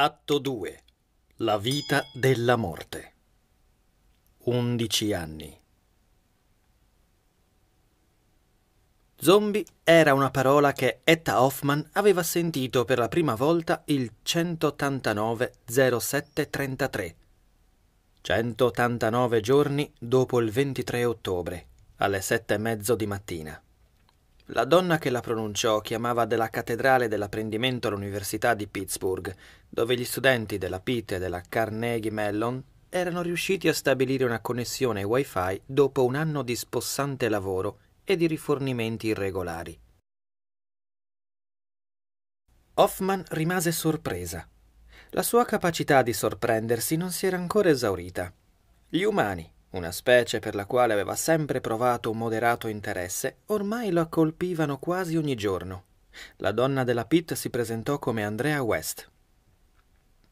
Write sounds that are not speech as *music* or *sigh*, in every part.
Atto 2. La vita della morte. 11 anni. Zombie era una parola che Etta Hoffman aveva sentito per la prima volta il 189 189 giorni dopo il 23 ottobre, alle sette e mezzo di mattina. La donna che la pronunciò chiamava della cattedrale dell'apprendimento all'Università di Pittsburgh, dove gli studenti della Pitt e della Carnegie Mellon erano riusciti a stabilire una connessione Wi-Fi dopo un anno di spossante lavoro e di rifornimenti irregolari. Hoffman rimase sorpresa. La sua capacità di sorprendersi non si era ancora esaurita. Gli umani, una specie per la quale aveva sempre provato un moderato interesse, ormai lo accolpivano quasi ogni giorno. La donna della Pitt si presentò come Andrea West.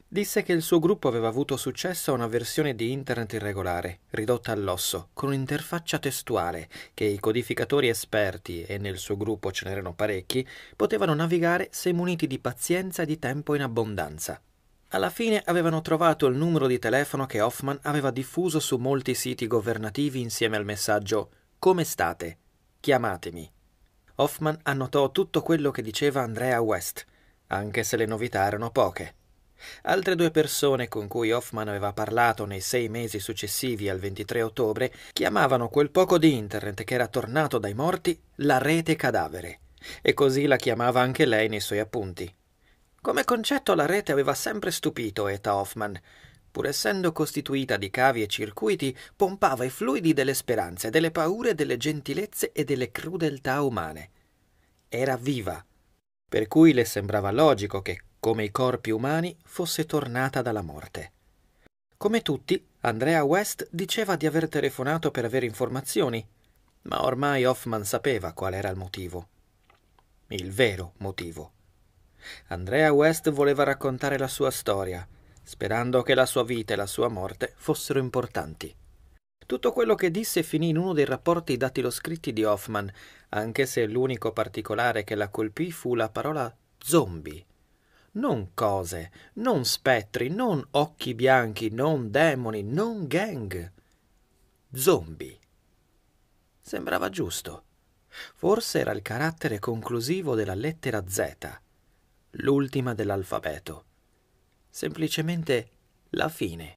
Disse che il suo gruppo aveva avuto successo a una versione di internet irregolare, ridotta all'osso, con un'interfaccia testuale che i codificatori esperti, e nel suo gruppo ce n'erano parecchi, potevano navigare se muniti di pazienza e di tempo in abbondanza. Alla fine avevano trovato il numero di telefono che Hoffman aveva diffuso su molti siti governativi insieme al messaggio Come state? Chiamatemi. Hoffman annotò tutto quello che diceva Andrea West, anche se le novità erano poche. Altre due persone con cui Hoffman aveva parlato nei sei mesi successivi al 23 ottobre chiamavano quel poco di internet che era tornato dai morti la rete cadavere, e così la chiamava anche lei nei suoi appunti. Come concetto la rete aveva sempre stupito Eta Hoffman. Pur essendo costituita di cavi e circuiti, pompava i fluidi delle speranze, delle paure, delle gentilezze e delle crudeltà umane. Era viva, per cui le sembrava logico che, come i corpi umani, fosse tornata dalla morte. Come tutti, Andrea West diceva di aver telefonato per avere informazioni, ma ormai Hoffman sapeva qual era il motivo. Il vero motivo. Andrea West voleva raccontare la sua storia, sperando che la sua vita e la sua morte fossero importanti. Tutto quello che disse finì in uno dei rapporti dati lo scritti di Hoffman, anche se l'unico particolare che la colpì fu la parola zombie. Non cose, non spettri, non occhi bianchi, non demoni, non gang. Zombie. Sembrava giusto. Forse era il carattere conclusivo della lettera Z l'ultima dell'alfabeto, semplicemente la fine.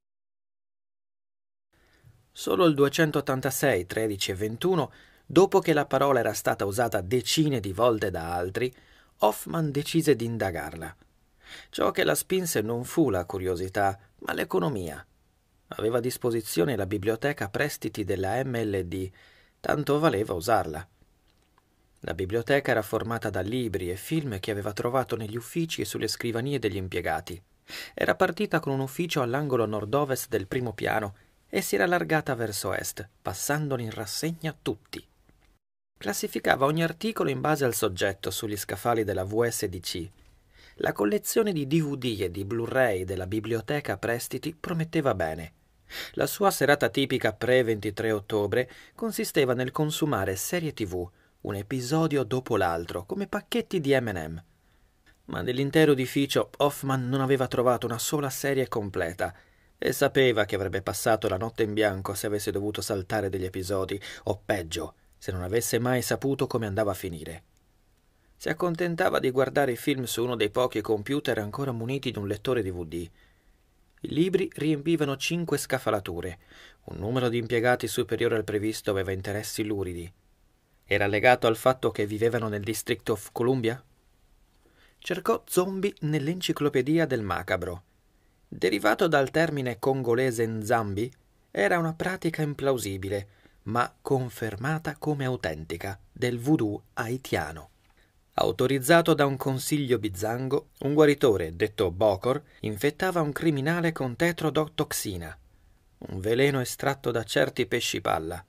Solo il 286, 13 e 21, dopo che la parola era stata usata decine di volte da altri, Hoffman decise di indagarla. Ciò che la spinse non fu la curiosità, ma l'economia. Aveva a disposizione la biblioteca prestiti della MLD, tanto valeva usarla. La biblioteca era formata da libri e film che aveva trovato negli uffici e sulle scrivanie degli impiegati. Era partita con un ufficio all'angolo nord-ovest del primo piano e si era allargata verso est, passandoli in rassegna tutti. Classificava ogni articolo in base al soggetto sugli scaffali della VSDC. La collezione di DVD e di Blu-ray della biblioteca Prestiti prometteva bene. La sua serata tipica pre-23 ottobre consisteva nel consumare serie TV, un episodio dopo l'altro, come pacchetti di MM. Ma nell'intero edificio Hoffman non aveva trovato una sola serie completa e sapeva che avrebbe passato la notte in bianco se avesse dovuto saltare degli episodi, o peggio, se non avesse mai saputo come andava a finire. Si accontentava di guardare i film su uno dei pochi computer ancora muniti di un lettore DVD. I libri riempivano cinque scafalature. Un numero di impiegati superiore al previsto aveva interessi luridi. Era legato al fatto che vivevano nel District of Columbia? Cercò zombie nell'enciclopedia del macabro. Derivato dal termine congolese nzambi, era una pratica implausibile, ma confermata come autentica, del voodoo haitiano. Autorizzato da un consiglio bizzango, un guaritore, detto Bokor, infettava un criminale con tetrodotoxina, un veleno estratto da certi pesci palla,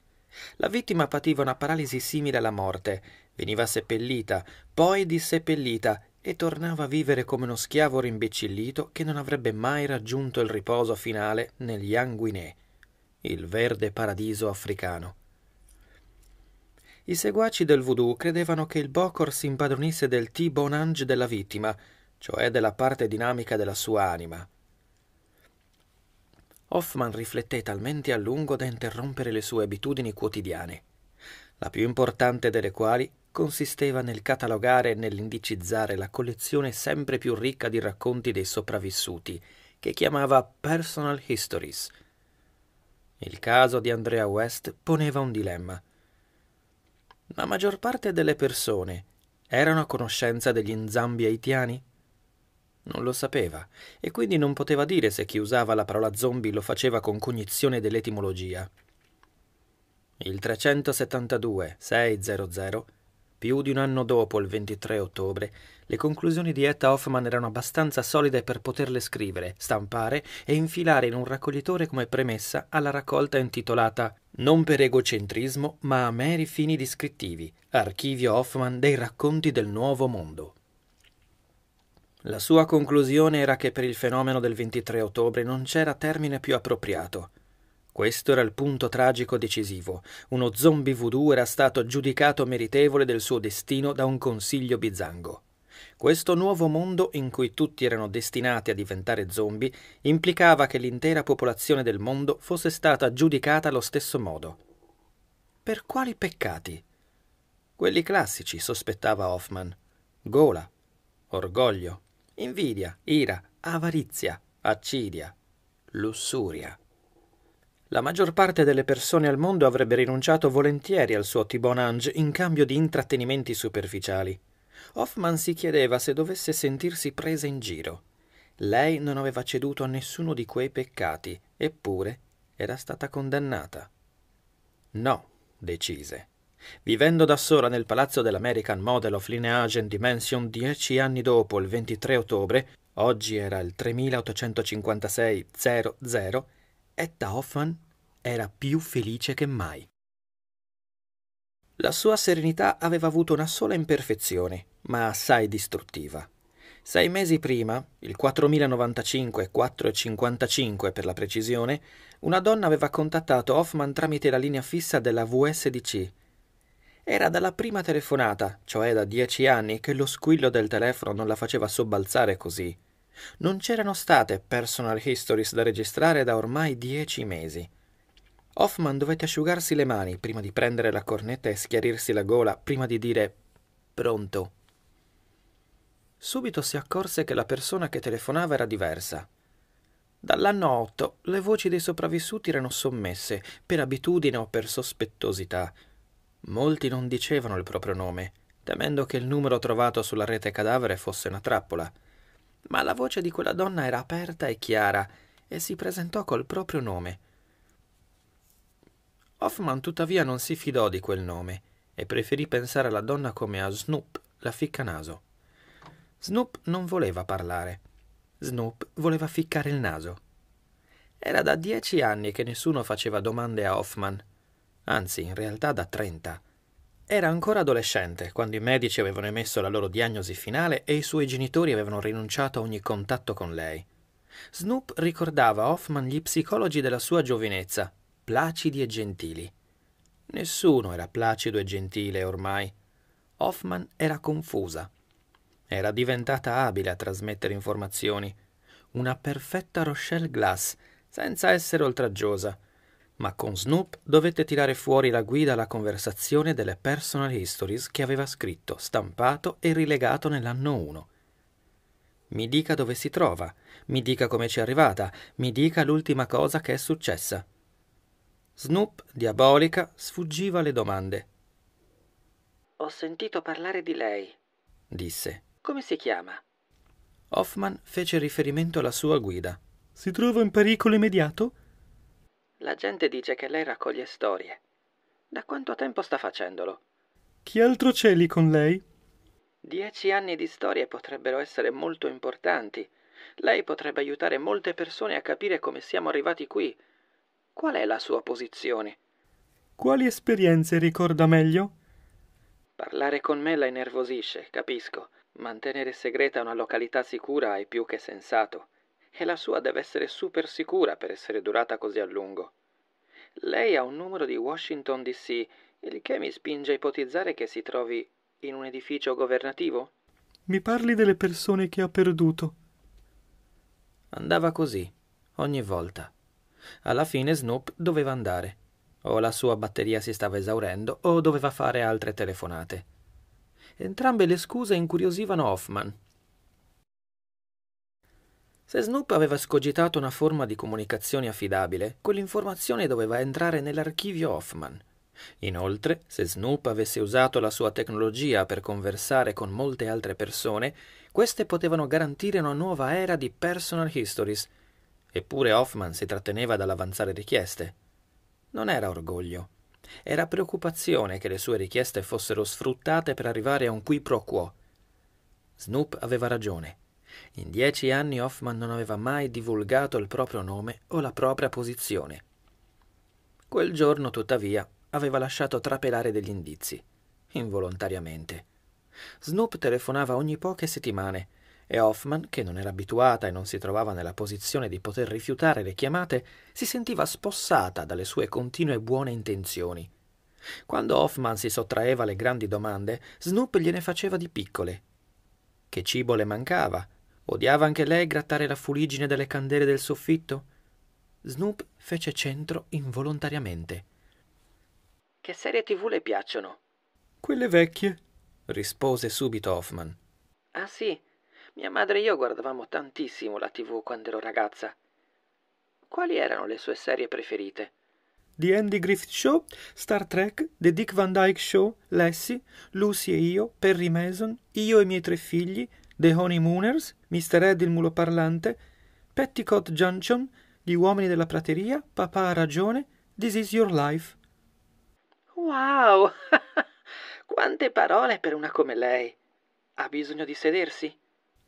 la vittima pativa una paralisi simile alla morte, veniva seppellita, poi disseppellita e tornava a vivere come uno schiavo rimbecillito che non avrebbe mai raggiunto il riposo finale negli Yanguiné, il verde paradiso africano. I seguaci del voodoo credevano che il Bokor si impadronisse del T-Bonange della vittima, cioè della parte dinamica della sua anima, Hoffman rifletté talmente a lungo da interrompere le sue abitudini quotidiane, la più importante delle quali consisteva nel catalogare e nell'indicizzare la collezione sempre più ricca di racconti dei sopravvissuti, che chiamava Personal Histories. Il caso di Andrea West poneva un dilemma. La maggior parte delle persone erano a conoscenza degli inzambi haitiani? Non lo sapeva, e quindi non poteva dire se chi usava la parola zombie lo faceva con cognizione dell'etimologia. Il 372 600, più di un anno dopo il 23 ottobre, le conclusioni di Etta Hoffman erano abbastanza solide per poterle scrivere, stampare e infilare in un raccoglitore come premessa alla raccolta intitolata Non per egocentrismo, ma a meri fini descrittivi, archivio Hoffman dei racconti del nuovo mondo. La sua conclusione era che per il fenomeno del 23 ottobre non c'era termine più appropriato. Questo era il punto tragico decisivo. Uno zombie voodoo era stato giudicato meritevole del suo destino da un consiglio bizzango. Questo nuovo mondo in cui tutti erano destinati a diventare zombie implicava che l'intera popolazione del mondo fosse stata giudicata allo stesso modo. Per quali peccati? Quelli classici, sospettava Hoffman. Gola, orgoglio, invidia, ira, avarizia, accidia, lussuria. La maggior parte delle persone al mondo avrebbe rinunciato volentieri al suo Thibonange in cambio di intrattenimenti superficiali. Hoffman si chiedeva se dovesse sentirsi presa in giro. Lei non aveva ceduto a nessuno di quei peccati, eppure era stata condannata. No, decise. Vivendo da sola nel palazzo dell'American Model of Lineage and Dimension dieci anni dopo, il 23 ottobre, oggi era il 3856-00, Etta Hoffman era più felice che mai. La sua serenità aveva avuto una sola imperfezione, ma assai distruttiva. Sei mesi prima, il 4095 455 per la precisione, una donna aveva contattato Hoffman tramite la linea fissa della VSDC era dalla prima telefonata, cioè da dieci anni, che lo squillo del telefono non la faceva sobbalzare così. Non c'erano state personal histories da registrare da ormai dieci mesi. Hoffman dovette asciugarsi le mani prima di prendere la cornetta e schiarirsi la gola prima di dire pronto. Subito si accorse che la persona che telefonava era diversa. Dall'anno 8 le voci dei sopravvissuti erano sommesse, per abitudine o per sospettosità, Molti non dicevano il proprio nome, temendo che il numero trovato sulla rete cadavere fosse una trappola. Ma la voce di quella donna era aperta e chiara e si presentò col proprio nome. Hoffman tuttavia non si fidò di quel nome e preferì pensare alla donna come a Snoop, la ficcanaso. Snoop non voleva parlare. Snoop voleva ficcare il naso. Era da dieci anni che nessuno faceva domande a Hoffman anzi in realtà da 30. Era ancora adolescente quando i medici avevano emesso la loro diagnosi finale e i suoi genitori avevano rinunciato a ogni contatto con lei. Snoop ricordava a Hoffman gli psicologi della sua giovinezza, placidi e gentili. Nessuno era placido e gentile ormai. Hoffman era confusa. Era diventata abile a trasmettere informazioni. Una perfetta Rochelle Glass, senza essere oltraggiosa ma con Snoop dovette tirare fuori la guida alla conversazione delle personal histories che aveva scritto, stampato e rilegato nell'anno 1. Mi dica dove si trova, mi dica come ci è arrivata, mi dica l'ultima cosa che è successa. Snoop, diabolica, sfuggiva alle domande. Ho sentito parlare di lei, disse. Come si chiama? Hoffman fece riferimento alla sua guida. Si trova in pericolo immediato? La gente dice che lei raccoglie storie. Da quanto tempo sta facendolo? Chi altro c'è lì con lei? Dieci anni di storie potrebbero essere molto importanti. Lei potrebbe aiutare molte persone a capire come siamo arrivati qui. Qual è la sua posizione? Quali esperienze ricorda meglio? Parlare con me la innervosisce, capisco. Mantenere segreta una località sicura è più che sensato e la sua deve essere super sicura per essere durata così a lungo. Lei ha un numero di Washington DC, il che mi spinge a ipotizzare che si trovi in un edificio governativo? Mi parli delle persone che ha perduto. Andava così, ogni volta. Alla fine Snoop doveva andare. O la sua batteria si stava esaurendo o doveva fare altre telefonate. Entrambe le scuse incuriosivano Hoffman, se Snoop aveva scogitato una forma di comunicazione affidabile, quell'informazione doveva entrare nell'archivio Hoffman. Inoltre, se Snoop avesse usato la sua tecnologia per conversare con molte altre persone, queste potevano garantire una nuova era di personal histories. Eppure Hoffman si tratteneva dall'avanzare richieste. Non era orgoglio. Era preoccupazione che le sue richieste fossero sfruttate per arrivare a un qui pro quo. Snoop aveva ragione. In dieci anni Hoffman non aveva mai divulgato il proprio nome o la propria posizione. Quel giorno, tuttavia, aveva lasciato trapelare degli indizi, involontariamente. Snoop telefonava ogni poche settimane e Hoffman, che non era abituata e non si trovava nella posizione di poter rifiutare le chiamate, si sentiva spossata dalle sue continue buone intenzioni. Quando Hoffman si sottraeva alle grandi domande, Snoop gliene faceva di piccole. Che cibo le mancava? Odiava anche lei grattare la fuligine delle candele del soffitto? Snoop fece centro involontariamente. Che serie tv le piacciono? Quelle vecchie, rispose subito Hoffman. Ah sì, mia madre e io guardavamo tantissimo la tv quando ero ragazza. Quali erano le sue serie preferite? The Andy Griffith Show, Star Trek, The Dick Van Dyke Show, Lassie, Lucy e io, Perry Mason, io e i miei tre figli, The Honeymooners, Mr. Ed il mulo parlante, Petticoat Junction, Gli uomini della prateria, Papà ha ragione, This is your life. Wow! *laughs* Quante parole per una come lei! Ha bisogno di sedersi?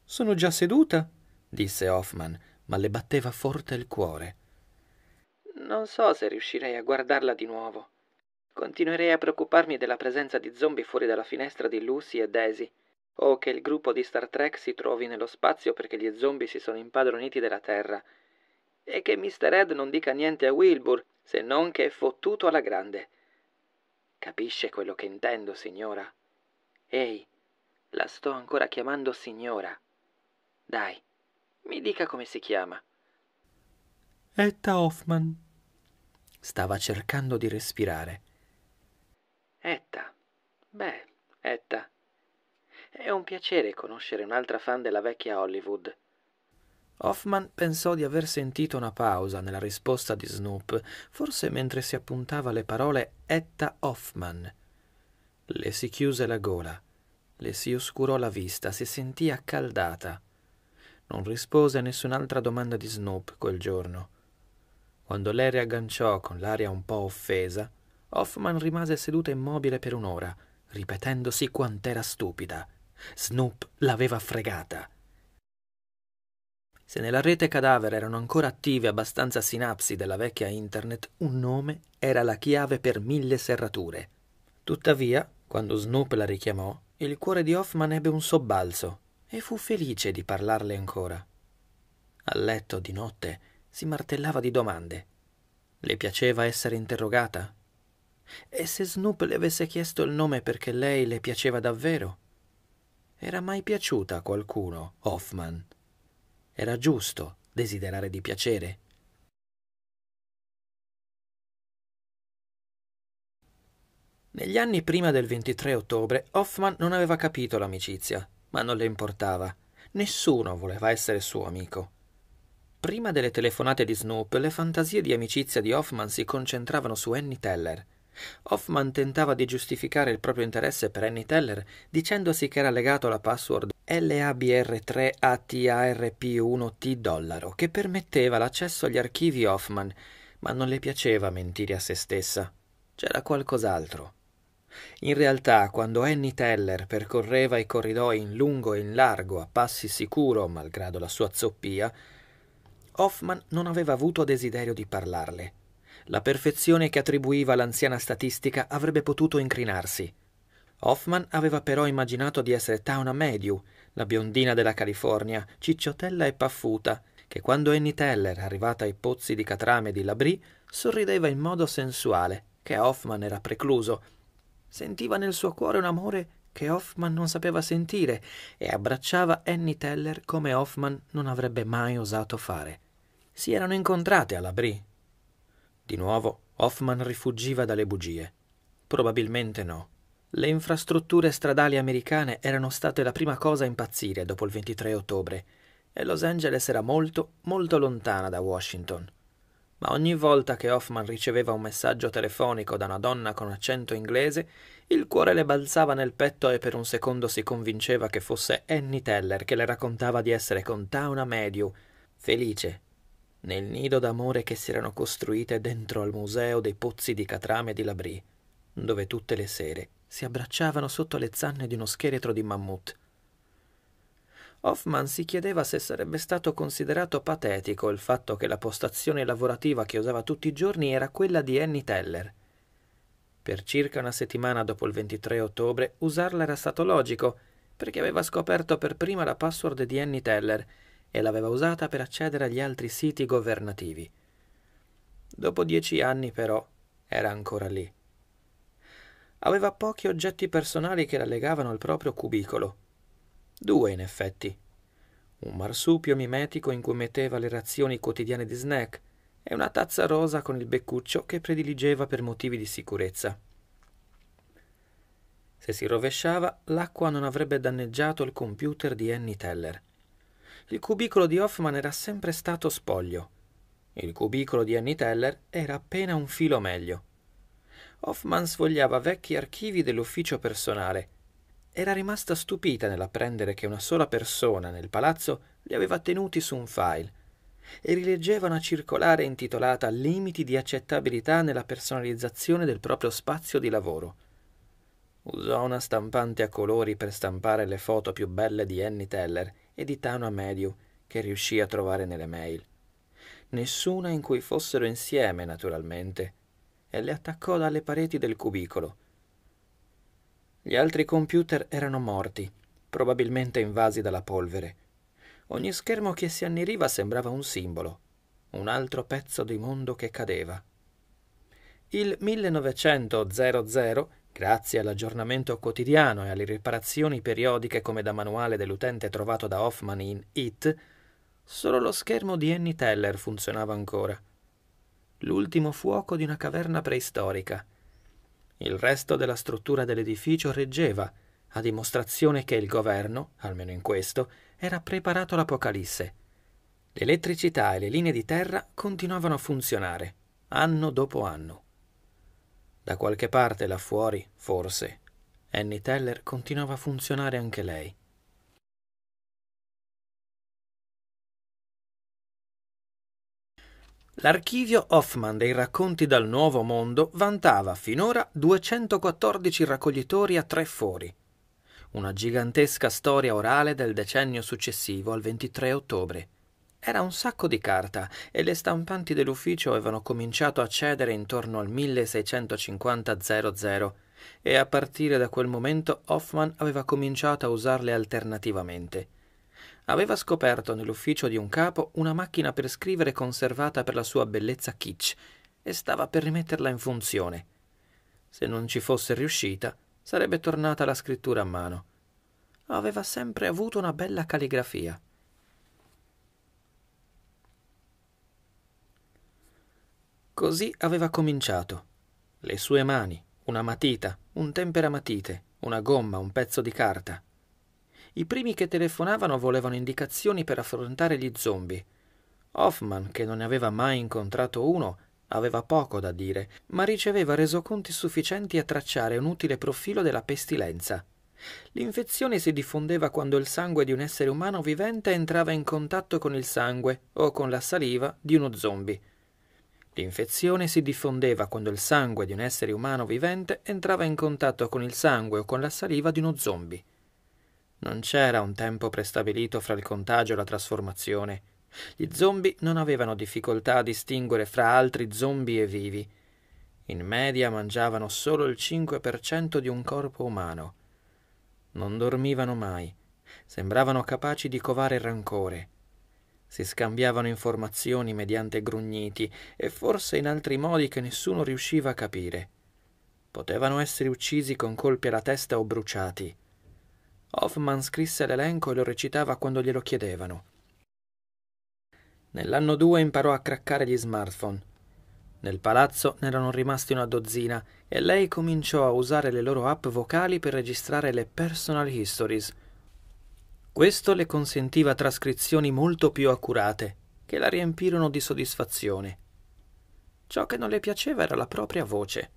Sono già seduta, disse Hoffman, ma le batteva forte il cuore. Non so se riuscirei a guardarla di nuovo. Continuerei a preoccuparmi della presenza di zombie fuori dalla finestra di Lucy e Daisy o che il gruppo di Star Trek si trovi nello spazio perché gli zombie si sono impadroniti della Terra. E che Mr. Ed non dica niente a Wilbur, se non che è fottuto alla grande. Capisce quello che intendo, signora? Ehi, la sto ancora chiamando signora. Dai, mi dica come si chiama. Etta Hoffman. Stava cercando di respirare. Etta. Beh, Etta, è un piacere conoscere un'altra fan della vecchia Hollywood. Hoffman pensò di aver sentito una pausa nella risposta di Snoop, forse mentre si appuntava le parole Etta Hoffman. Le si chiuse la gola, le si oscurò la vista, si sentì accaldata. Non rispose a nessun'altra domanda di Snoop quel giorno. Quando lei riagganciò con l'aria un po' offesa, Hoffman rimase seduta immobile per un'ora, ripetendosi quant'era stupida Snoop l'aveva fregata. Se nella rete cadavere erano ancora attive abbastanza sinapsi della vecchia internet, un nome era la chiave per mille serrature. Tuttavia, quando Snoop la richiamò, il cuore di Hoffman ebbe un sobbalzo e fu felice di parlarle ancora. A letto di notte si martellava di domande. Le piaceva essere interrogata? E se Snoop le avesse chiesto il nome perché lei le piaceva davvero? Era mai piaciuta a qualcuno Hoffman? Era giusto desiderare di piacere? Negli anni prima del 23 ottobre Hoffman non aveva capito l'amicizia, ma non le importava. Nessuno voleva essere suo amico. Prima delle telefonate di Snoop, le fantasie di amicizia di Hoffman si concentravano su Annie Teller, Hoffman tentava di giustificare il proprio interesse per Annie Teller dicendosi che era legato alla password LABR3ATARP1T dollaro che permetteva l'accesso agli archivi Hoffman, ma non le piaceva mentire a se stessa. C'era qualcos'altro. In realtà, quando Annie Teller percorreva i corridoi in lungo e in largo a passi sicuro, malgrado la sua zoppia, Hoffman non aveva avuto desiderio di parlarle. La perfezione che attribuiva l'anziana statistica avrebbe potuto incrinarsi. Hoffman aveva però immaginato di essere Tauna Mediu, la biondina della California, cicciotella e paffuta, che quando Annie Teller, arrivata ai pozzi di catrame di Labrie, sorrideva in modo sensuale, che Hoffman era precluso. Sentiva nel suo cuore un amore che Hoffman non sapeva sentire e abbracciava Annie Teller come Hoffman non avrebbe mai osato fare. Si erano incontrate a Labrie, di nuovo, Hoffman rifuggiva dalle bugie. Probabilmente no. Le infrastrutture stradali americane erano state la prima cosa a impazzire dopo il 23 ottobre e Los Angeles era molto, molto lontana da Washington. Ma ogni volta che Hoffman riceveva un messaggio telefonico da una donna con accento inglese, il cuore le balzava nel petto e per un secondo si convinceva che fosse Annie Teller che le raccontava di essere con Tauna Mediu, felice nel nido d'amore che si erano costruite dentro al museo dei pozzi di catrame di Labrì, dove tutte le sere si abbracciavano sotto le zanne di uno scheletro di mammut. Hoffman si chiedeva se sarebbe stato considerato patetico il fatto che la postazione lavorativa che usava tutti i giorni era quella di Annie Teller. Per circa una settimana dopo il 23 ottobre usarla era stato logico, perché aveva scoperto per prima la password di Annie Teller e l'aveva usata per accedere agli altri siti governativi. Dopo dieci anni, però, era ancora lì. Aveva pochi oggetti personali che la legavano al proprio cubicolo. Due, in effetti. Un marsupio mimetico in cui metteva le razioni quotidiane di snack e una tazza rosa con il beccuccio che prediligeva per motivi di sicurezza. Se si rovesciava, l'acqua non avrebbe danneggiato il computer di Annie Teller. Il cubicolo di Hoffman era sempre stato spoglio. Il cubicolo di Annie Teller era appena un filo meglio. Hoffman sfogliava vecchi archivi dell'ufficio personale. Era rimasta stupita nell'apprendere che una sola persona nel palazzo li aveva tenuti su un file e rileggeva una circolare intitolata Limiti di accettabilità nella personalizzazione del proprio spazio di lavoro. Usò una stampante a colori per stampare le foto più belle di Annie Teller e di Tano Amedio che riuscì a trovare nelle mail. Nessuna in cui fossero insieme, naturalmente, e le attaccò dalle pareti del cubicolo. Gli altri computer erano morti, probabilmente invasi dalla polvere. Ogni schermo che si anniriva sembrava un simbolo, un altro pezzo di mondo che cadeva. Il 1900 Grazie all'aggiornamento quotidiano e alle riparazioni periodiche come da manuale dell'utente trovato da Hoffman in It, solo lo schermo di Annie Teller funzionava ancora. L'ultimo fuoco di una caverna preistorica. Il resto della struttura dell'edificio reggeva, a dimostrazione che il governo, almeno in questo, era preparato l'apocalisse. L'elettricità e le linee di terra continuavano a funzionare, anno dopo anno. Da qualche parte là fuori, forse, Annie Teller continuava a funzionare anche lei. L'archivio Hoffman dei racconti dal Nuovo Mondo vantava finora 214 raccoglitori a tre fori, una gigantesca storia orale del decennio successivo al 23 ottobre era un sacco di carta e le stampanti dell'ufficio avevano cominciato a cedere intorno al 1650-00 e a partire da quel momento Hoffman aveva cominciato a usarle alternativamente. Aveva scoperto nell'ufficio di un capo una macchina per scrivere conservata per la sua bellezza kitsch e stava per rimetterla in funzione. Se non ci fosse riuscita, sarebbe tornata la scrittura a mano. Aveva sempre avuto una bella calligrafia. Così aveva cominciato. Le sue mani, una matita, un temperamatite, una gomma, un pezzo di carta. I primi che telefonavano volevano indicazioni per affrontare gli zombie. Hoffman, che non ne aveva mai incontrato uno, aveva poco da dire, ma riceveva resoconti sufficienti a tracciare un utile profilo della pestilenza. L'infezione si diffondeva quando il sangue di un essere umano vivente entrava in contatto con il sangue o con la saliva di uno zombie. L'infezione si diffondeva quando il sangue di un essere umano vivente entrava in contatto con il sangue o con la saliva di uno zombie. Non c'era un tempo prestabilito fra il contagio e la trasformazione. Gli zombie non avevano difficoltà a distinguere fra altri zombie e vivi. In media mangiavano solo il 5% di un corpo umano. Non dormivano mai. Sembravano capaci di covare rancore. Si scambiavano informazioni mediante grugniti e forse in altri modi che nessuno riusciva a capire. Potevano essere uccisi con colpi alla testa o bruciati. Hoffman scrisse l'elenco e lo recitava quando glielo chiedevano. Nell'anno 2 imparò a craccare gli smartphone. Nel palazzo ne erano rimasti una dozzina e lei cominciò a usare le loro app vocali per registrare le personal histories, questo le consentiva trascrizioni molto più accurate, che la riempirono di soddisfazione. Ciò che non le piaceva era la propria voce.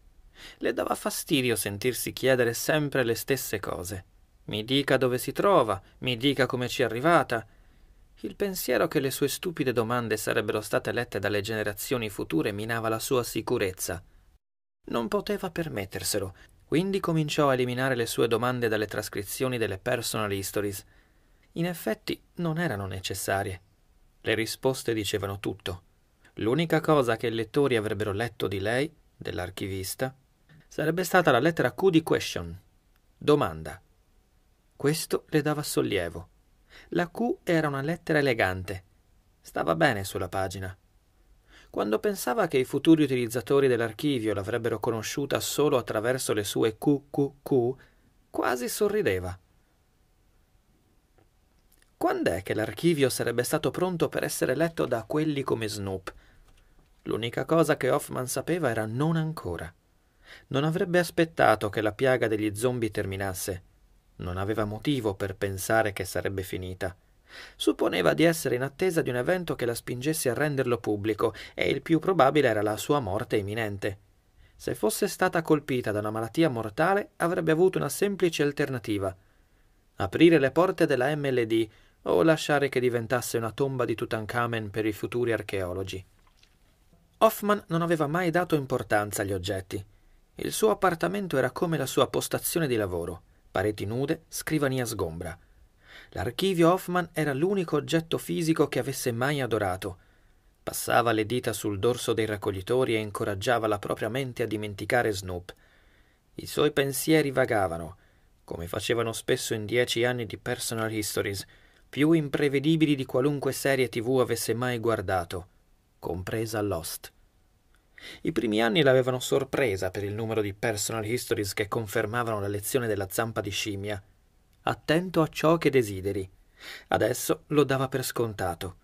Le dava fastidio sentirsi chiedere sempre le stesse cose. Mi dica dove si trova, mi dica come ci è arrivata. Il pensiero che le sue stupide domande sarebbero state lette dalle generazioni future minava la sua sicurezza. Non poteva permetterselo, quindi cominciò a eliminare le sue domande dalle trascrizioni delle personal histories in effetti non erano necessarie. Le risposte dicevano tutto. L'unica cosa che i lettori avrebbero letto di lei, dell'archivista, sarebbe stata la lettera Q di question, domanda. Questo le dava sollievo. La Q era una lettera elegante. Stava bene sulla pagina. Quando pensava che i futuri utilizzatori dell'archivio l'avrebbero conosciuta solo attraverso le sue QQQ, quasi sorrideva. Quando è che l'archivio sarebbe stato pronto per essere letto da quelli come Snoop? L'unica cosa che Hoffman sapeva era non ancora. Non avrebbe aspettato che la piaga degli zombie terminasse. Non aveva motivo per pensare che sarebbe finita. Supponeva di essere in attesa di un evento che la spingesse a renderlo pubblico e il più probabile era la sua morte imminente. Se fosse stata colpita da una malattia mortale avrebbe avuto una semplice alternativa aprire le porte della MLD o lasciare che diventasse una tomba di Tutankhamen per i futuri archeologi. Hoffman non aveva mai dato importanza agli oggetti. Il suo appartamento era come la sua postazione di lavoro, pareti nude, scrivania sgombra. L'archivio Hoffman era l'unico oggetto fisico che avesse mai adorato. Passava le dita sul dorso dei raccoglitori e incoraggiava la propria mente a dimenticare Snoop. I suoi pensieri vagavano, come facevano spesso in dieci anni di personal histories, più imprevedibili di qualunque serie tv avesse mai guardato, compresa Lost. I primi anni l'avevano sorpresa per il numero di personal histories che confermavano la lezione della zampa di scimmia. Attento a ciò che desideri. Adesso lo dava per scontato.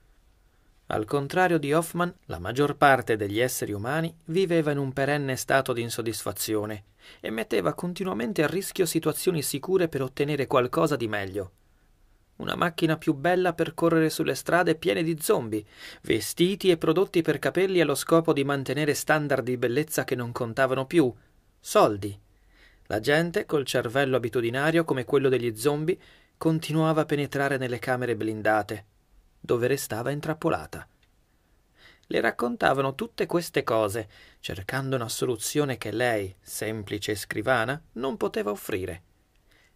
Al contrario di Hoffman, la maggior parte degli esseri umani viveva in un perenne stato di insoddisfazione e metteva continuamente a rischio situazioni sicure per ottenere qualcosa di meglio una macchina più bella per correre sulle strade piene di zombie, vestiti e prodotti per capelli allo scopo di mantenere standard di bellezza che non contavano più, soldi. La gente, col cervello abitudinario come quello degli zombie, continuava a penetrare nelle camere blindate, dove restava intrappolata. Le raccontavano tutte queste cose, cercando una soluzione che lei, semplice scrivana, non poteva offrire.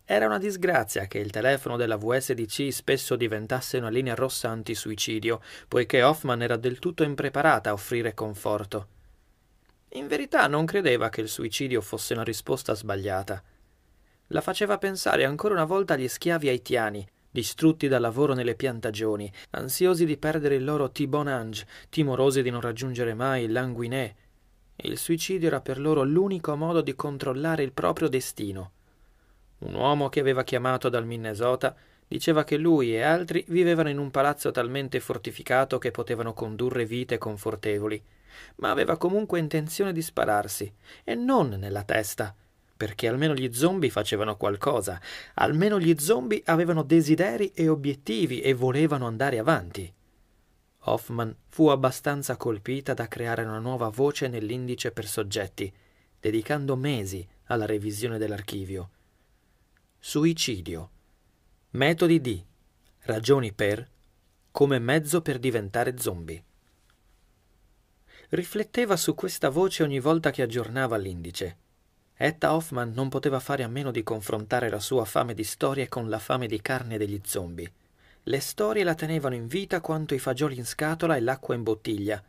Era una disgrazia che il telefono della VSDC spesso diventasse una linea rossa antisuicidio, poiché Hoffman era del tutto impreparata a offrire conforto. In verità non credeva che il suicidio fosse una risposta sbagliata. La faceva pensare ancora una volta agli schiavi haitiani, distrutti dal lavoro nelle piantagioni, ansiosi di perdere il loro Tibonange, timorosi di non raggiungere mai il Languinet. Il suicidio era per loro l'unico modo di controllare il proprio destino. Un uomo che aveva chiamato dal Minnesota diceva che lui e altri vivevano in un palazzo talmente fortificato che potevano condurre vite confortevoli, ma aveva comunque intenzione di spararsi, e non nella testa, perché almeno gli zombie facevano qualcosa, almeno gli zombie avevano desideri e obiettivi e volevano andare avanti. Hoffman fu abbastanza colpita da creare una nuova voce nell'indice per soggetti, dedicando mesi alla revisione dell'archivio Suicidio. Metodi di. Ragioni per. Come mezzo per diventare zombie. Rifletteva su questa voce ogni volta che aggiornava l'indice. Etta Hoffman non poteva fare a meno di confrontare la sua fame di storie con la fame di carne degli zombie. Le storie la tenevano in vita quanto i fagioli in scatola e l'acqua in bottiglia.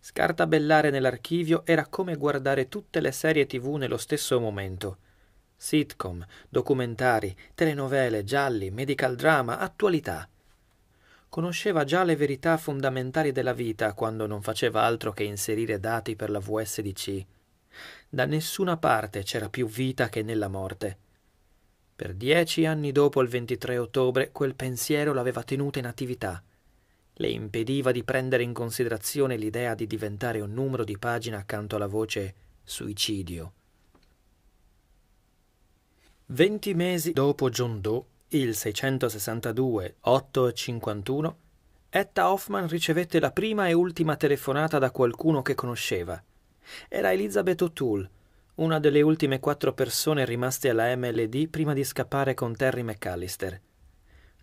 Scartabellare nell'archivio era come guardare tutte le serie tv nello stesso momento. Sitcom, documentari, telenovele, gialli, medical drama, attualità. Conosceva già le verità fondamentali della vita quando non faceva altro che inserire dati per la VSDC. Da nessuna parte c'era più vita che nella morte. Per dieci anni dopo il 23 ottobre quel pensiero l'aveva tenuta in attività le impediva di prendere in considerazione l'idea di diventare un numero di pagina accanto alla voce suicidio. Venti mesi dopo John Doe, il 662 851, Etta Hoffman ricevette la prima e ultima telefonata da qualcuno che conosceva. Era Elizabeth O'Toole, una delle ultime quattro persone rimaste alla MLD prima di scappare con Terry McAllister.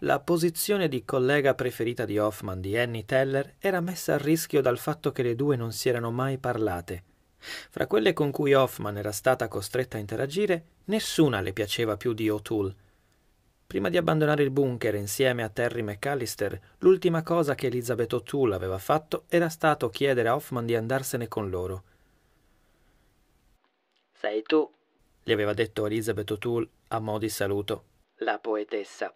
La posizione di collega preferita di Hoffman di Annie Teller era messa a rischio dal fatto che le due non si erano mai parlate. Fra quelle con cui Hoffman era stata costretta a interagire, nessuna le piaceva più di O'Toole. Prima di abbandonare il bunker insieme a Terry McAllister, l'ultima cosa che Elizabeth O'Toole aveva fatto era stato chiedere a Hoffman di andarsene con loro. Sei tu, gli aveva detto Elizabeth O'Toole a mo' di saluto, la poetessa.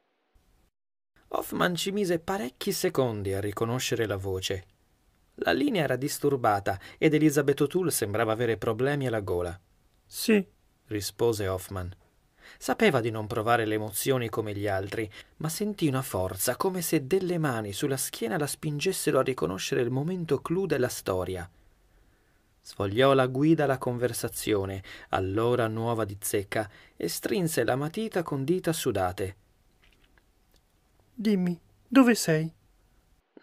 Hoffman ci mise parecchi secondi a riconoscere la voce, la linea era disturbata ed Elizabeth O'Toole sembrava avere problemi alla gola. Sì, rispose Hoffman. Sapeva di non provare le emozioni come gli altri, ma sentì una forza, come se delle mani sulla schiena la spingessero a riconoscere il momento clou della storia. Sfogliò la guida la conversazione, allora nuova di zecca, e strinse la matita con dita sudate. Dimmi, dove sei?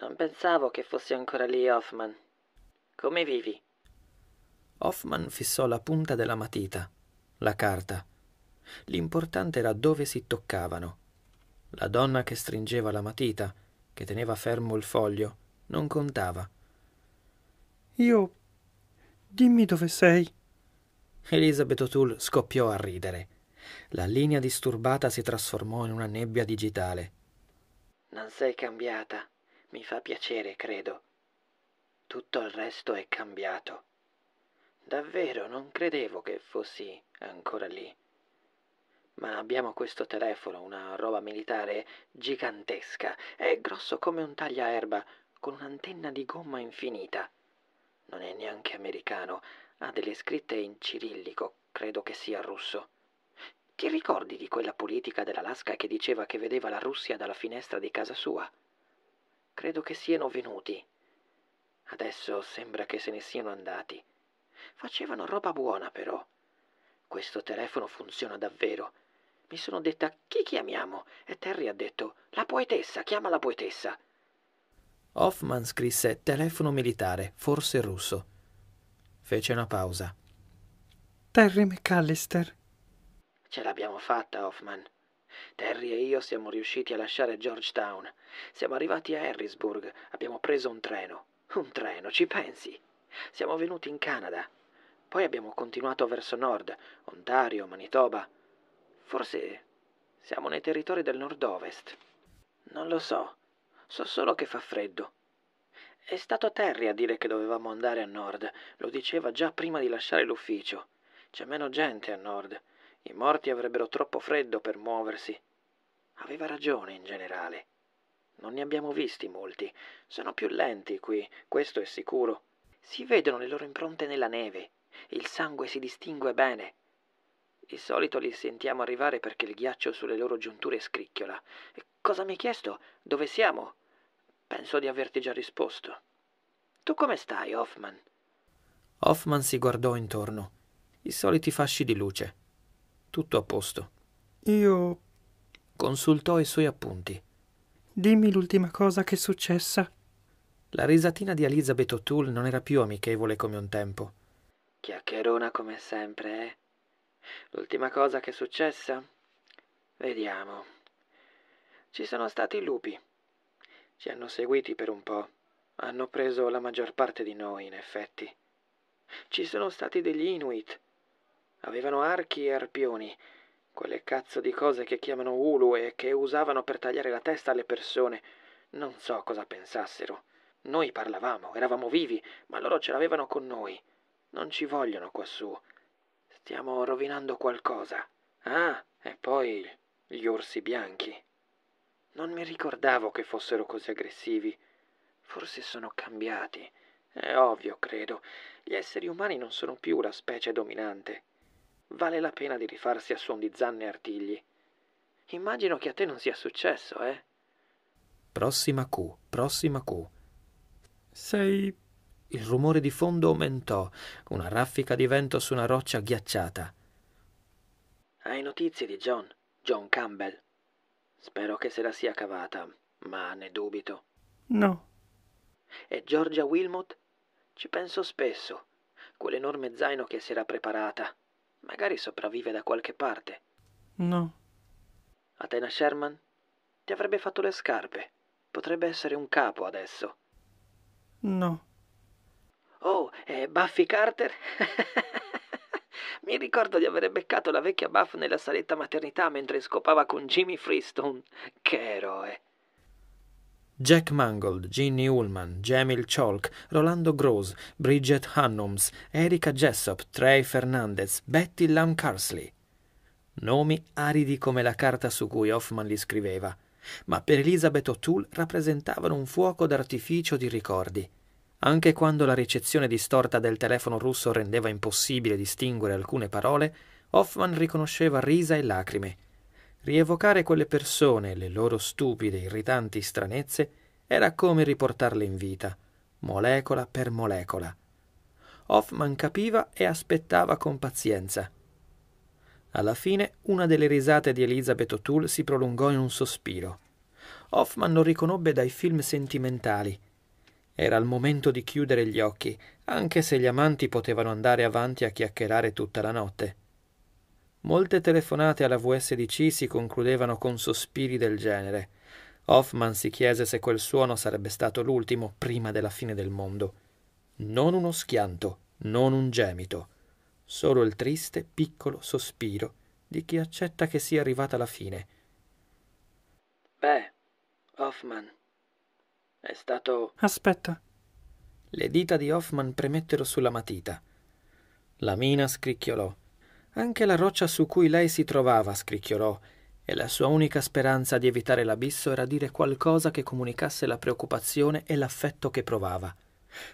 Non pensavo che fossi ancora lì, Hoffman. Come vivi? Hoffman fissò la punta della matita, la carta. L'importante era dove si toccavano. La donna che stringeva la matita, che teneva fermo il foglio, non contava. Io. Dimmi dove sei. Elizabeth O'Toole scoppiò a ridere. La linea disturbata si trasformò in una nebbia digitale. Non sei cambiata. Mi fa piacere, credo. Tutto il resto è cambiato. Davvero non credevo che fossi ancora lì. Ma abbiamo questo telefono, una roba militare gigantesca. È grosso come un tagliaerba, con un'antenna di gomma infinita. Non è neanche americano, ha delle scritte in cirillico, credo che sia russo. Ti ricordi di quella politica dell'Alaska che diceva che vedeva la Russia dalla finestra di casa sua? Credo che siano venuti. Adesso sembra che se ne siano andati. Facevano roba buona però. Questo telefono funziona davvero. Mi sono detta chi chiamiamo e Terry ha detto la poetessa, chiama la poetessa. Hoffman scrisse telefono militare, forse russo. Fece una pausa. Terry McAllister. Ce l'abbiamo fatta, Hoffman. Terry e io siamo riusciti a lasciare Georgetown. Siamo arrivati a Harrisburg, abbiamo preso un treno. Un treno, ci pensi? Siamo venuti in Canada. Poi abbiamo continuato verso nord, Ontario, Manitoba. Forse siamo nei territori del nord-ovest. Non lo so, so solo che fa freddo. È stato Terry a dire che dovevamo andare a nord, lo diceva già prima di lasciare l'ufficio. C'è meno gente a nord. I morti avrebbero troppo freddo per muoversi. Aveva ragione in generale. Non ne abbiamo visti molti. Sono più lenti qui, questo è sicuro. Si vedono le loro impronte nella neve. Il sangue si distingue bene. Di solito li sentiamo arrivare perché il ghiaccio sulle loro giunture scricchiola. E cosa mi hai chiesto? Dove siamo? Penso di averti già risposto. Tu come stai, Hoffman? Hoffman si guardò intorno. I soliti fasci di luce. Tutto a posto. Io... Consultò i suoi appunti. Dimmi l'ultima cosa che è successa. La risatina di Elizabeth O'Toole non era più amichevole come un tempo. Chiacchierona come sempre, eh? L'ultima cosa che è successa? Vediamo. Ci sono stati i lupi. Ci hanno seguiti per un po'. Hanno preso la maggior parte di noi, in effetti. Ci sono stati degli Inuit Avevano archi e arpioni, quelle cazzo di cose che chiamano ulu e che usavano per tagliare la testa alle persone. Non so cosa pensassero. Noi parlavamo, eravamo vivi, ma loro ce l'avevano con noi. Non ci vogliono quassù. Stiamo rovinando qualcosa. Ah, e poi gli orsi bianchi. Non mi ricordavo che fossero così aggressivi. Forse sono cambiati. È ovvio, credo. Gli esseri umani non sono più la specie dominante. Vale la pena di rifarsi a suon di zanne e artigli. Immagino che a te non sia successo, eh? Prossima Q, prossima Q. Sei... Il rumore di fondo aumentò, una raffica di vento su una roccia ghiacciata. Hai notizie di John? John Campbell? Spero che se la sia cavata, ma ne dubito. No. E Georgia Wilmot? Ci penso spesso. Quell'enorme zaino che si era preparata. Magari sopravvive da qualche parte. No. Atena Sherman? Ti avrebbe fatto le scarpe. Potrebbe essere un capo adesso. No. Oh, e Buffy Carter? *laughs* Mi ricordo di aver beccato la vecchia Buff nella saletta maternità mentre scopava con Jimmy Freestone. Che eroe. Jack Mangold, Ginny Ullman, Jamil Chalk, Rolando Gross, Bridget Hannums, Erika Jessop, Trey Fernandez, Betty Carsley. Nomi aridi come la carta su cui Hoffman li scriveva, ma per Elizabeth O'Toole rappresentavano un fuoco d'artificio di ricordi. Anche quando la ricezione distorta del telefono russo rendeva impossibile distinguere alcune parole, Hoffman riconosceva risa e lacrime. Rievocare quelle persone e le loro stupide, irritanti stranezze era come riportarle in vita, molecola per molecola. Hoffman capiva e aspettava con pazienza. Alla fine una delle risate di Elizabeth O'Toole si prolungò in un sospiro. Hoffman lo riconobbe dai film sentimentali. Era il momento di chiudere gli occhi, anche se gli amanti potevano andare avanti a chiacchierare tutta la notte. Molte telefonate alla VSDC si concludevano con sospiri del genere. Hoffman si chiese se quel suono sarebbe stato l'ultimo prima della fine del mondo. Non uno schianto, non un gemito, solo il triste piccolo sospiro di chi accetta che sia arrivata la fine. Beh, Hoffman, è stato... Aspetta. Le dita di Hoffman premettero sulla matita. La mina scricchiolò. Anche la roccia su cui lei si trovava scricchiolò, e la sua unica speranza di evitare l'abisso era dire qualcosa che comunicasse la preoccupazione e l'affetto che provava.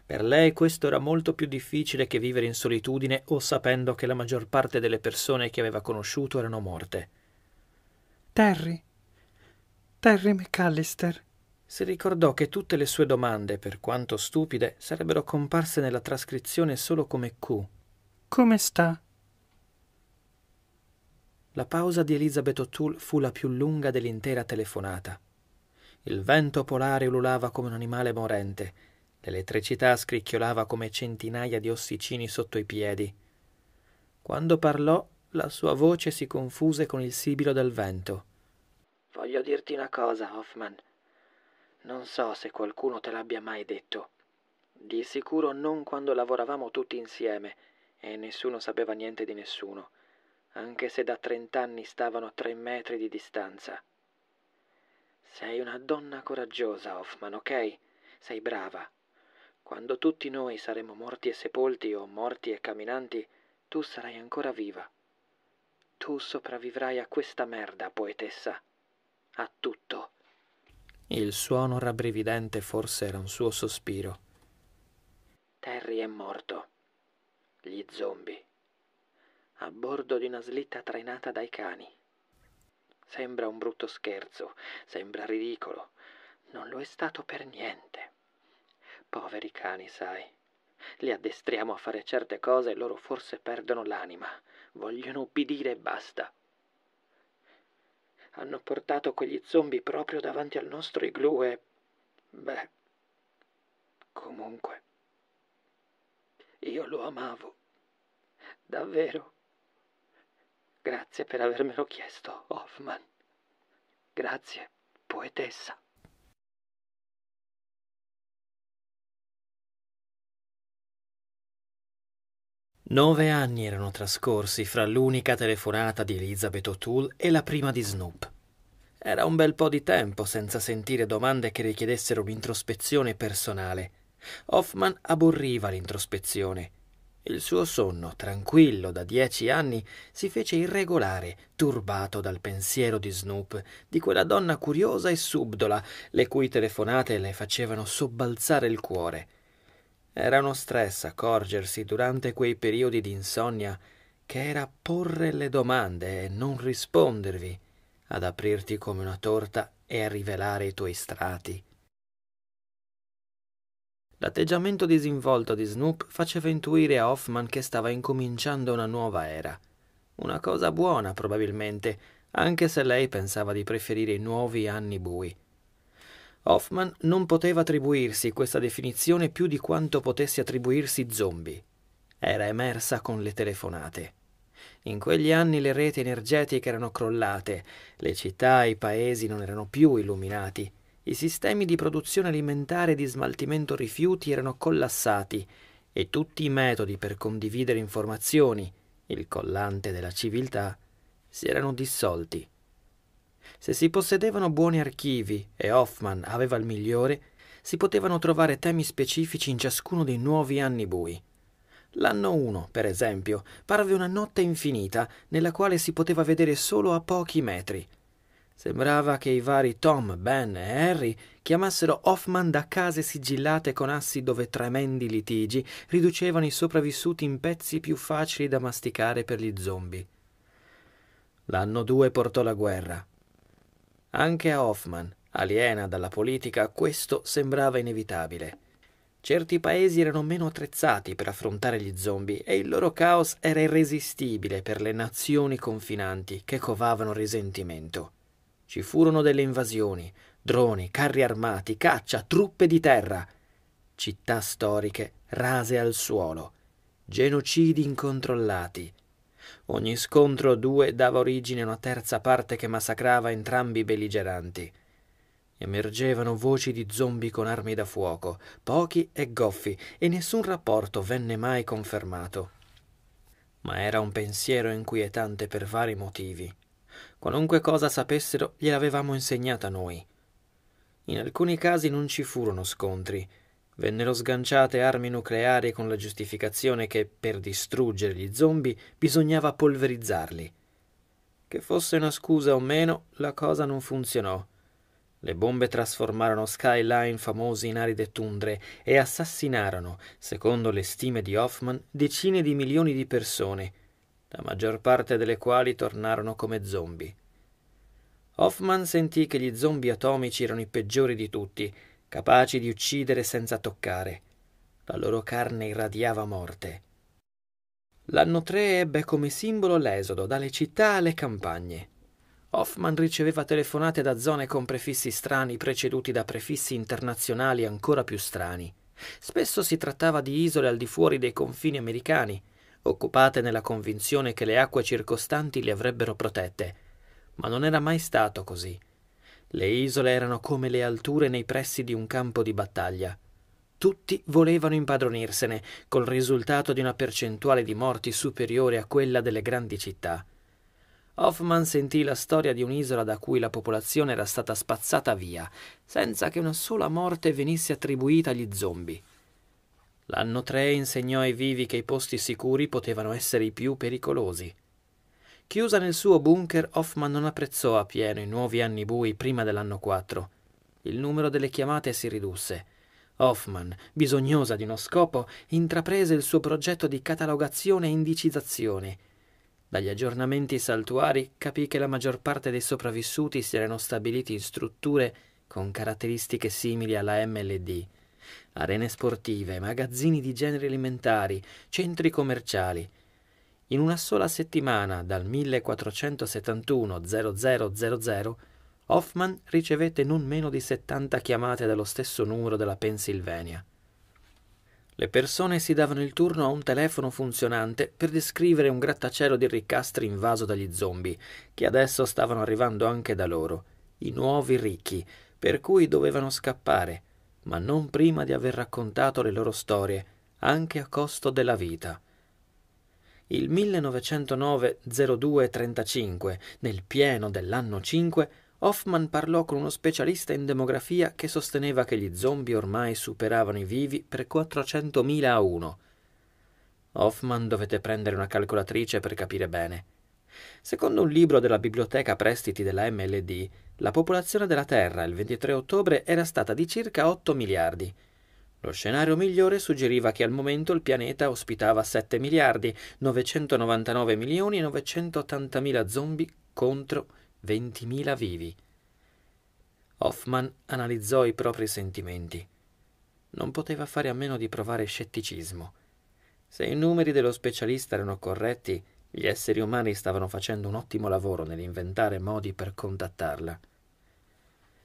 Per lei questo era molto più difficile che vivere in solitudine o sapendo che la maggior parte delle persone che aveva conosciuto erano morte. Terry. Terry McAllister. Si ricordò che tutte le sue domande, per quanto stupide, sarebbero comparse nella trascrizione solo come Q. Come sta? La pausa di Elizabeth O'Toole fu la più lunga dell'intera telefonata. Il vento polare ululava come un animale morente, l'elettricità scricchiolava come centinaia di ossicini sotto i piedi. Quando parlò, la sua voce si confuse con il sibilo del vento. Voglio dirti una cosa, Hoffman. Non so se qualcuno te l'abbia mai detto. Di sicuro non quando lavoravamo tutti insieme e nessuno sapeva niente di nessuno anche se da trent'anni stavano a tre metri di distanza. Sei una donna coraggiosa, Hoffman, ok? Sei brava. Quando tutti noi saremo morti e sepolti o morti e camminanti, tu sarai ancora viva. Tu sopravvivrai a questa merda, poetessa. A tutto. Il suono rabbrividente forse era un suo sospiro. Terry è morto. Gli zombie a bordo di una slitta trainata dai cani. Sembra un brutto scherzo, sembra ridicolo. Non lo è stato per niente. Poveri cani, sai. Li addestriamo a fare certe cose e loro forse perdono l'anima. Vogliono ubbidire e basta. Hanno portato quegli zombie proprio davanti al nostro igloo e... Beh, comunque... Io lo amavo. Davvero. Grazie per avermelo chiesto, Hoffman. Grazie, poetessa. Nove anni erano trascorsi fra l'unica telefonata di Elizabeth O'Toole e la prima di Snoop. Era un bel po' di tempo senza sentire domande che richiedessero un'introspezione personale. Hoffman aborriva l'introspezione il suo sonno, tranquillo da dieci anni, si fece irregolare, turbato dal pensiero di Snoop, di quella donna curiosa e subdola, le cui telefonate le facevano sobbalzare il cuore. Era uno stress accorgersi durante quei periodi di insonnia che era porre le domande e non rispondervi, ad aprirti come una torta e a rivelare i tuoi strati. L'atteggiamento disinvolto di Snoop faceva intuire a Hoffman che stava incominciando una nuova era. Una cosa buona, probabilmente, anche se lei pensava di preferire i nuovi anni bui. Hoffman non poteva attribuirsi questa definizione più di quanto potesse attribuirsi zombie. Era emersa con le telefonate. In quegli anni le reti energetiche erano crollate, le città e i paesi non erano più illuminati, i sistemi di produzione alimentare e di smaltimento rifiuti erano collassati e tutti i metodi per condividere informazioni, il collante della civiltà, si erano dissolti. Se si possedevano buoni archivi, e Hoffman aveva il migliore, si potevano trovare temi specifici in ciascuno dei nuovi anni bui. L'anno 1, per esempio, parve una notte infinita nella quale si poteva vedere solo a pochi metri, Sembrava che i vari Tom, Ben e Harry chiamassero Hoffman da case sigillate con assi dove tremendi litigi riducevano i sopravvissuti in pezzi più facili da masticare per gli zombie. L'anno 2 portò la guerra. Anche a Hoffman, aliena dalla politica, questo sembrava inevitabile. Certi paesi erano meno attrezzati per affrontare gli zombie e il loro caos era irresistibile per le nazioni confinanti che covavano risentimento. Ci furono delle invasioni, droni, carri armati, caccia, truppe di terra, città storiche rase al suolo, genocidi incontrollati. Ogni scontro o due dava origine a una terza parte che massacrava entrambi i belligeranti. Emergevano voci di zombie con armi da fuoco, pochi e goffi, e nessun rapporto venne mai confermato. Ma era un pensiero inquietante per vari motivi. Qualunque cosa sapessero gliel'avevamo insegnata noi. In alcuni casi non ci furono scontri. Vennero sganciate armi nucleari con la giustificazione che per distruggere gli zombie bisognava polverizzarli. Che fosse una scusa o meno, la cosa non funzionò. Le bombe trasformarono Skyline famosi in aride tundre e assassinarono, secondo le stime di Hoffman, decine di milioni di persone, la maggior parte delle quali tornarono come zombie. Hoffman sentì che gli zombie atomici erano i peggiori di tutti, capaci di uccidere senza toccare. La loro carne irradiava morte. L'anno 3 ebbe come simbolo l'esodo dalle città alle campagne. Hoffman riceveva telefonate da zone con prefissi strani preceduti da prefissi internazionali ancora più strani. Spesso si trattava di isole al di fuori dei confini americani, occupate nella convinzione che le acque circostanti le avrebbero protette, ma non era mai stato così. Le isole erano come le alture nei pressi di un campo di battaglia. Tutti volevano impadronirsene, col risultato di una percentuale di morti superiore a quella delle grandi città. Hoffman sentì la storia di un'isola da cui la popolazione era stata spazzata via, senza che una sola morte venisse attribuita agli zombie. L'anno 3 insegnò ai vivi che i posti sicuri potevano essere i più pericolosi. Chiusa nel suo bunker, Hoffman non apprezzò appieno i nuovi anni bui prima dell'anno 4. Il numero delle chiamate si ridusse. Hoffman, bisognosa di uno scopo, intraprese il suo progetto di catalogazione e indicizzazione. Dagli aggiornamenti saltuari capì che la maggior parte dei sopravvissuti si erano stabiliti in strutture con caratteristiche simili alla MLD arene sportive, magazzini di generi alimentari, centri commerciali. In una sola settimana, dal 1471-0000, Hoffman ricevette non meno di 70 chiamate dallo stesso numero della Pennsylvania. Le persone si davano il turno a un telefono funzionante per descrivere un grattacielo di ricastri invaso dagli zombie, che adesso stavano arrivando anche da loro, i nuovi ricchi, per cui dovevano scappare, ma non prima di aver raccontato le loro storie, anche a costo della vita. Il 1909-02-35, nel pieno dell'anno 5, Hoffman parlò con uno specialista in demografia che sosteneva che gli zombie ormai superavano i vivi per 400.000 a uno. Hoffman dovette prendere una calcolatrice per capire bene. Secondo un libro della biblioteca prestiti della MLD, la popolazione della Terra il 23 ottobre era stata di circa 8 miliardi. Lo scenario migliore suggeriva che al momento il pianeta ospitava 7 miliardi 999 milioni e 980 mila zombie contro 20.000 vivi. Hoffman analizzò i propri sentimenti. Non poteva fare a meno di provare scetticismo. Se i numeri dello specialista erano corretti, gli esseri umani stavano facendo un ottimo lavoro nell'inventare modi per contattarla.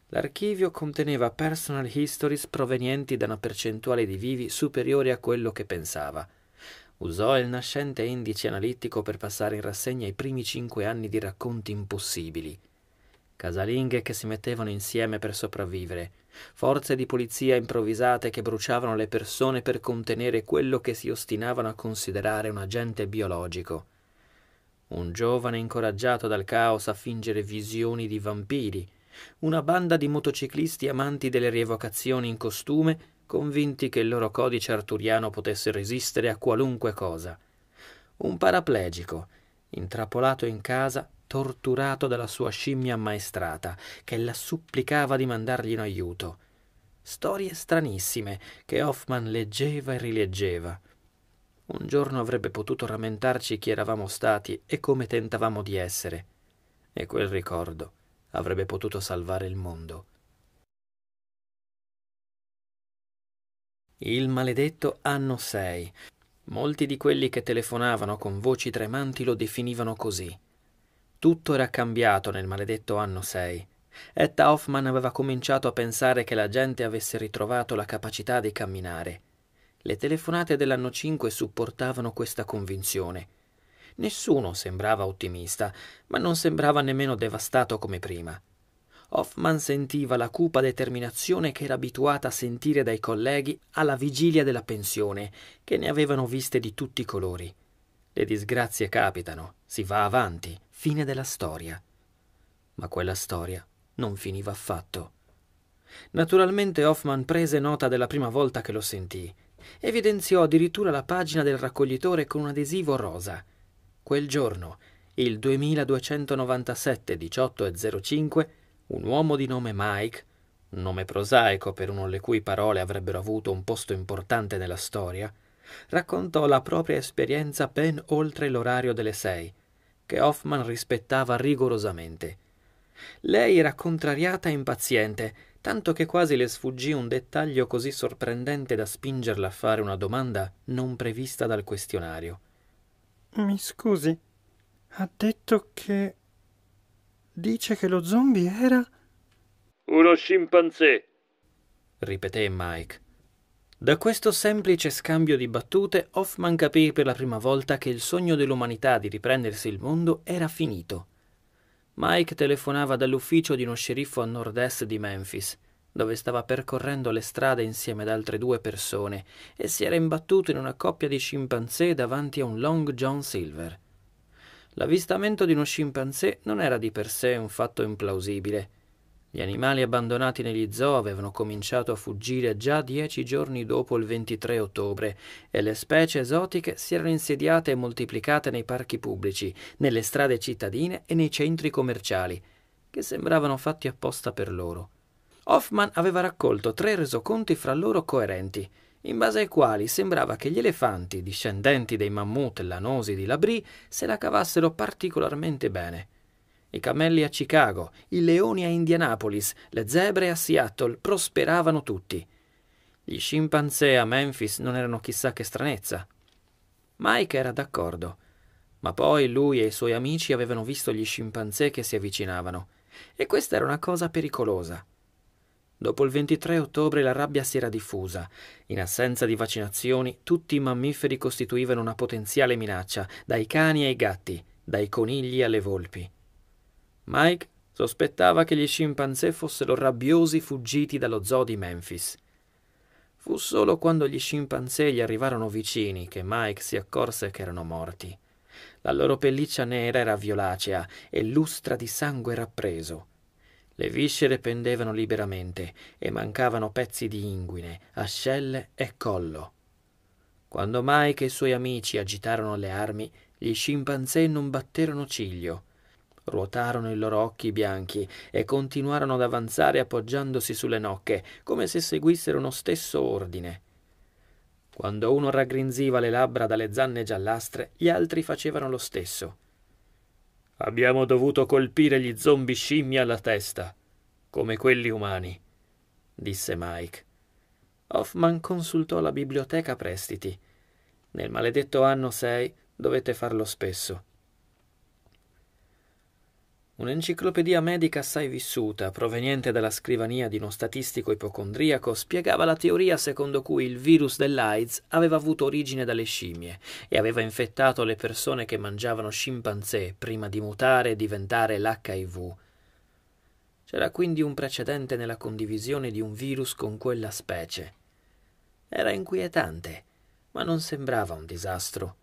L'archivio conteneva personal histories provenienti da una percentuale di vivi superiore a quello che pensava. Usò il nascente indice analitico per passare in rassegna i primi cinque anni di racconti impossibili. Casalinghe che si mettevano insieme per sopravvivere, forze di polizia improvvisate che bruciavano le persone per contenere quello che si ostinavano a considerare un agente biologico un giovane incoraggiato dal caos a fingere visioni di vampiri, una banda di motociclisti amanti delle rievocazioni in costume, convinti che il loro codice arturiano potesse resistere a qualunque cosa. Un paraplegico, intrappolato in casa, torturato dalla sua scimmia ammaestrata, che la supplicava di mandargli in aiuto. Storie stranissime che Hoffman leggeva e rileggeva. Un giorno avrebbe potuto rammentarci chi eravamo stati e come tentavamo di essere, e quel ricordo avrebbe potuto salvare il mondo. Il maledetto anno 6. Molti di quelli che telefonavano con voci tremanti lo definivano così. Tutto era cambiato nel maledetto anno 6. Etta Hoffman aveva cominciato a pensare che la gente avesse ritrovato la capacità di camminare. Le telefonate dell'anno 5 supportavano questa convinzione. Nessuno sembrava ottimista, ma non sembrava nemmeno devastato come prima. Hoffman sentiva la cupa determinazione che era abituata a sentire dai colleghi alla vigilia della pensione, che ne avevano viste di tutti i colori. Le disgrazie capitano, si va avanti, fine della storia. Ma quella storia non finiva affatto. Naturalmente Hoffman prese nota della prima volta che lo sentì. Evidenziò addirittura la pagina del raccoglitore con un adesivo rosa. Quel giorno, il 2297-1805, un uomo di nome Mike, nome prosaico per uno le cui parole avrebbero avuto un posto importante nella storia, raccontò la propria esperienza ben oltre l'orario delle sei, che Hoffman rispettava rigorosamente. Lei era contrariata e impaziente, tanto che quasi le sfuggì un dettaglio così sorprendente da spingerla a fare una domanda non prevista dal questionario. Mi scusi, ha detto che... dice che lo zombie era... Uno scimpanzé, ripeté Mike. Da questo semplice scambio di battute, Hoffman capì per la prima volta che il sogno dell'umanità di riprendersi il mondo era finito. Mike telefonava dall'ufficio di uno sceriffo a nord-est di Memphis, dove stava percorrendo le strade insieme ad altre due persone e si era imbattuto in una coppia di scimpanzé davanti a un Long John Silver. L'avvistamento di uno scimpanzé non era di per sé un fatto implausibile. Gli animali abbandonati negli zoo avevano cominciato a fuggire già dieci giorni dopo il 23 ottobre e le specie esotiche si erano insediate e moltiplicate nei parchi pubblici, nelle strade cittadine e nei centri commerciali, che sembravano fatti apposta per loro. Hoffman aveva raccolto tre resoconti fra loro coerenti, in base ai quali sembrava che gli elefanti, discendenti dei mammut lanosi di Labrie, se la cavassero particolarmente bene – i cammelli a Chicago, i leoni a Indianapolis, le zebre a Seattle prosperavano tutti. Gli scimpanzé a Memphis non erano chissà che stranezza. Mike era d'accordo, ma poi lui e i suoi amici avevano visto gli scimpanzé che si avvicinavano, e questa era una cosa pericolosa. Dopo il 23 ottobre la rabbia si era diffusa. In assenza di vaccinazioni, tutti i mammiferi costituivano una potenziale minaccia, dai cani ai gatti, dai conigli alle volpi. Mike sospettava che gli scimpanzé fossero rabbiosi fuggiti dallo zoo di Memphis. Fu solo quando gli scimpanzé gli arrivarono vicini che Mike si accorse che erano morti. La loro pelliccia nera era violacea e lustra di sangue rappreso. Le viscere pendevano liberamente e mancavano pezzi di inguine, ascelle e collo. Quando Mike e i suoi amici agitarono le armi, gli scimpanzé non batterono ciglio. Ruotarono i loro occhi bianchi e continuarono ad avanzare appoggiandosi sulle nocche, come se seguissero uno stesso ordine. Quando uno raggrinziva le labbra dalle zanne giallastre, gli altri facevano lo stesso. Abbiamo dovuto colpire gli zombie scimmie alla testa, come quelli umani, disse Mike. Hoffman consultò la biblioteca prestiti. Nel maledetto anno 6 dovete farlo spesso. Un'enciclopedia medica assai vissuta, proveniente dalla scrivania di uno statistico ipocondriaco, spiegava la teoria secondo cui il virus dell'AIDS aveva avuto origine dalle scimmie e aveva infettato le persone che mangiavano scimpanzé prima di mutare e diventare l'HIV. C'era quindi un precedente nella condivisione di un virus con quella specie. Era inquietante, ma non sembrava un disastro.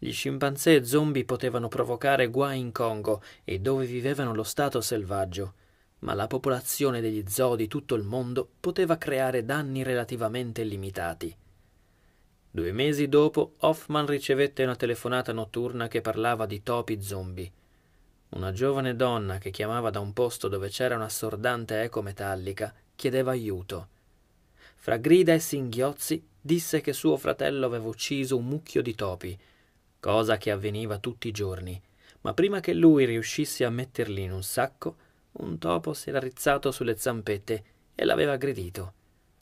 Gli scimpanzé zombie potevano provocare guai in Congo e dove vivevano lo stato selvaggio, ma la popolazione degli zoo di tutto il mondo poteva creare danni relativamente limitati. Due mesi dopo, Hoffman ricevette una telefonata notturna che parlava di topi zombie. Una giovane donna che chiamava da un posto dove c'era una sordante eco metallica chiedeva aiuto. Fra grida e singhiozzi disse che suo fratello aveva ucciso un mucchio di topi cosa che avveniva tutti i giorni, ma prima che lui riuscisse a metterli in un sacco, un topo si era rizzato sulle zampette e l'aveva aggredito,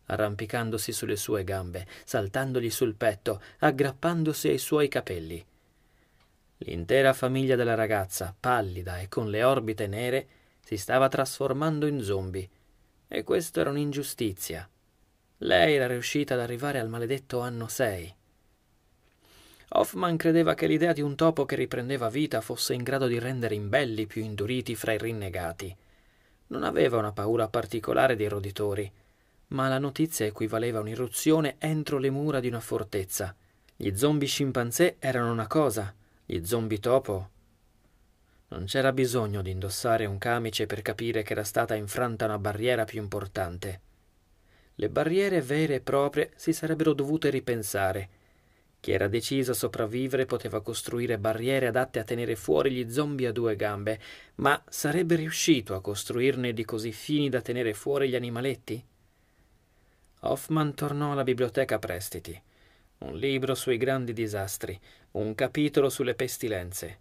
arrampicandosi sulle sue gambe, saltandogli sul petto, aggrappandosi ai suoi capelli. L'intera famiglia della ragazza, pallida e con le orbite nere, si stava trasformando in zombie, e questo era un'ingiustizia. Lei era riuscita ad arrivare al maledetto anno 6. Hoffman credeva che l'idea di un topo che riprendeva vita fosse in grado di rendere imbelli più induriti fra i rinnegati. Non aveva una paura particolare dei roditori, ma la notizia equivaleva a un'irruzione entro le mura di una fortezza. Gli zombie scimpanzé erano una cosa, gli zombie topo. Non c'era bisogno di indossare un camice per capire che era stata infranta una barriera più importante. Le barriere vere e proprie si sarebbero dovute ripensare chi era deciso a sopravvivere poteva costruire barriere adatte a tenere fuori gli zombie a due gambe, ma sarebbe riuscito a costruirne di così fini da tenere fuori gli animaletti? Hoffman tornò alla biblioteca prestiti. Un libro sui grandi disastri, un capitolo sulle pestilenze.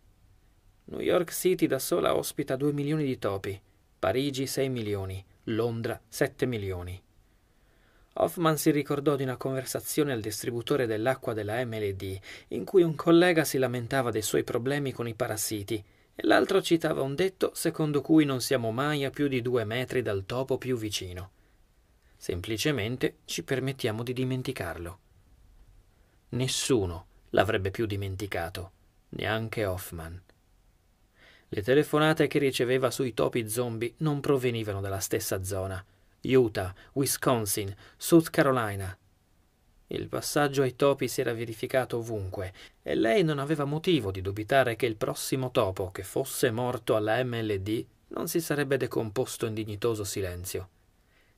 New York City da sola ospita due milioni di topi, Parigi sei milioni, Londra sette milioni. Hoffman si ricordò di una conversazione al distributore dell'acqua della MLD, in cui un collega si lamentava dei suoi problemi con i parassiti e l'altro citava un detto secondo cui non siamo mai a più di due metri dal topo più vicino. Semplicemente ci permettiamo di dimenticarlo. Nessuno l'avrebbe più dimenticato, neanche Hoffman. Le telefonate che riceveva sui topi zombie non provenivano dalla stessa zona. Utah, Wisconsin, South Carolina. Il passaggio ai topi si era verificato ovunque e lei non aveva motivo di dubitare che il prossimo topo che fosse morto alla MLD non si sarebbe decomposto in dignitoso silenzio.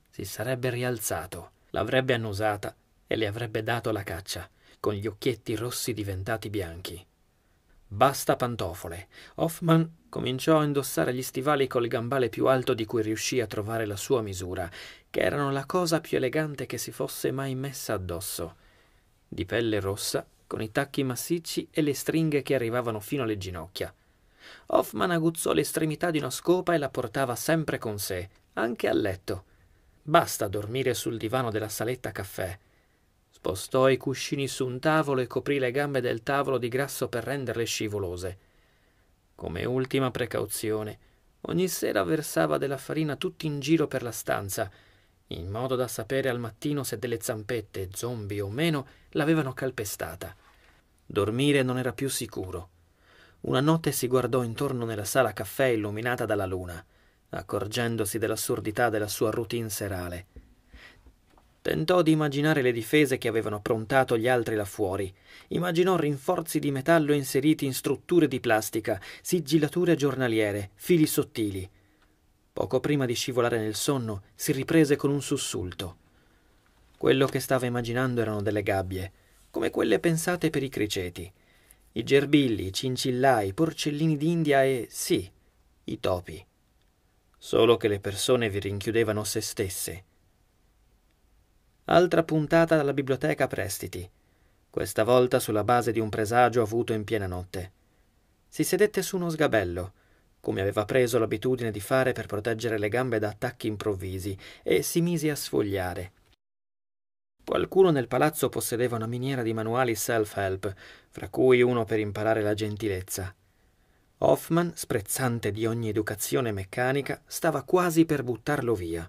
Si sarebbe rialzato, l'avrebbe annusata e le avrebbe dato la caccia, con gli occhietti rossi diventati bianchi. Basta pantofole. Hoffman cominciò a indossare gli stivali col gambale più alto di cui riuscì a trovare la sua misura, che erano la cosa più elegante che si fosse mai messa addosso. Di pelle rossa, con i tacchi massicci e le stringhe che arrivavano fino alle ginocchia. Hoffman aguzzò l'estremità di una scopa e la portava sempre con sé, anche a letto. Basta dormire sul divano della saletta caffè. Spostò i cuscini su un tavolo e coprì le gambe del tavolo di grasso per renderle scivolose. Come ultima precauzione, ogni sera versava della farina tutti in giro per la stanza, in modo da sapere al mattino se delle zampette, zombie o meno, l'avevano calpestata. Dormire non era più sicuro. Una notte si guardò intorno nella sala caffè illuminata dalla luna, accorgendosi dell'assurdità della sua routine serale. Tentò di immaginare le difese che avevano approntato gli altri là fuori. Immaginò rinforzi di metallo inseriti in strutture di plastica, sigillature giornaliere, fili sottili. Poco prima di scivolare nel sonno, si riprese con un sussulto. Quello che stava immaginando erano delle gabbie, come quelle pensate per i criceti. I gerbilli, i cincillai, i porcellini d'India e, sì, i topi. Solo che le persone vi rinchiudevano se stesse altra puntata dalla biblioteca prestiti, questa volta sulla base di un presagio avuto in piena notte. Si sedette su uno sgabello, come aveva preso l'abitudine di fare per proteggere le gambe da attacchi improvvisi, e si mise a sfogliare. Qualcuno nel palazzo possedeva una miniera di manuali self-help, fra cui uno per imparare la gentilezza. Hoffman, sprezzante di ogni educazione meccanica, stava quasi per buttarlo via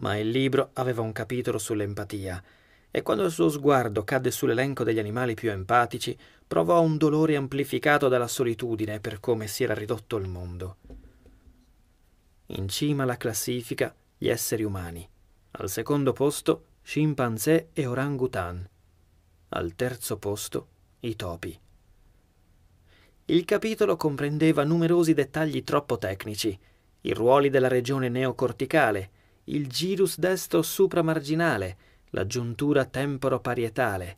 ma il libro aveva un capitolo sull'empatia e quando il suo sguardo cadde sull'elenco degli animali più empatici, provò un dolore amplificato dalla solitudine per come si era ridotto il mondo. In cima alla classifica gli esseri umani, al secondo posto scimpanzé e orangutan, al terzo posto i topi. Il capitolo comprendeva numerosi dettagli troppo tecnici, i ruoli della regione neocorticale, il girus destro supramarginale, la giuntura temporoparietale.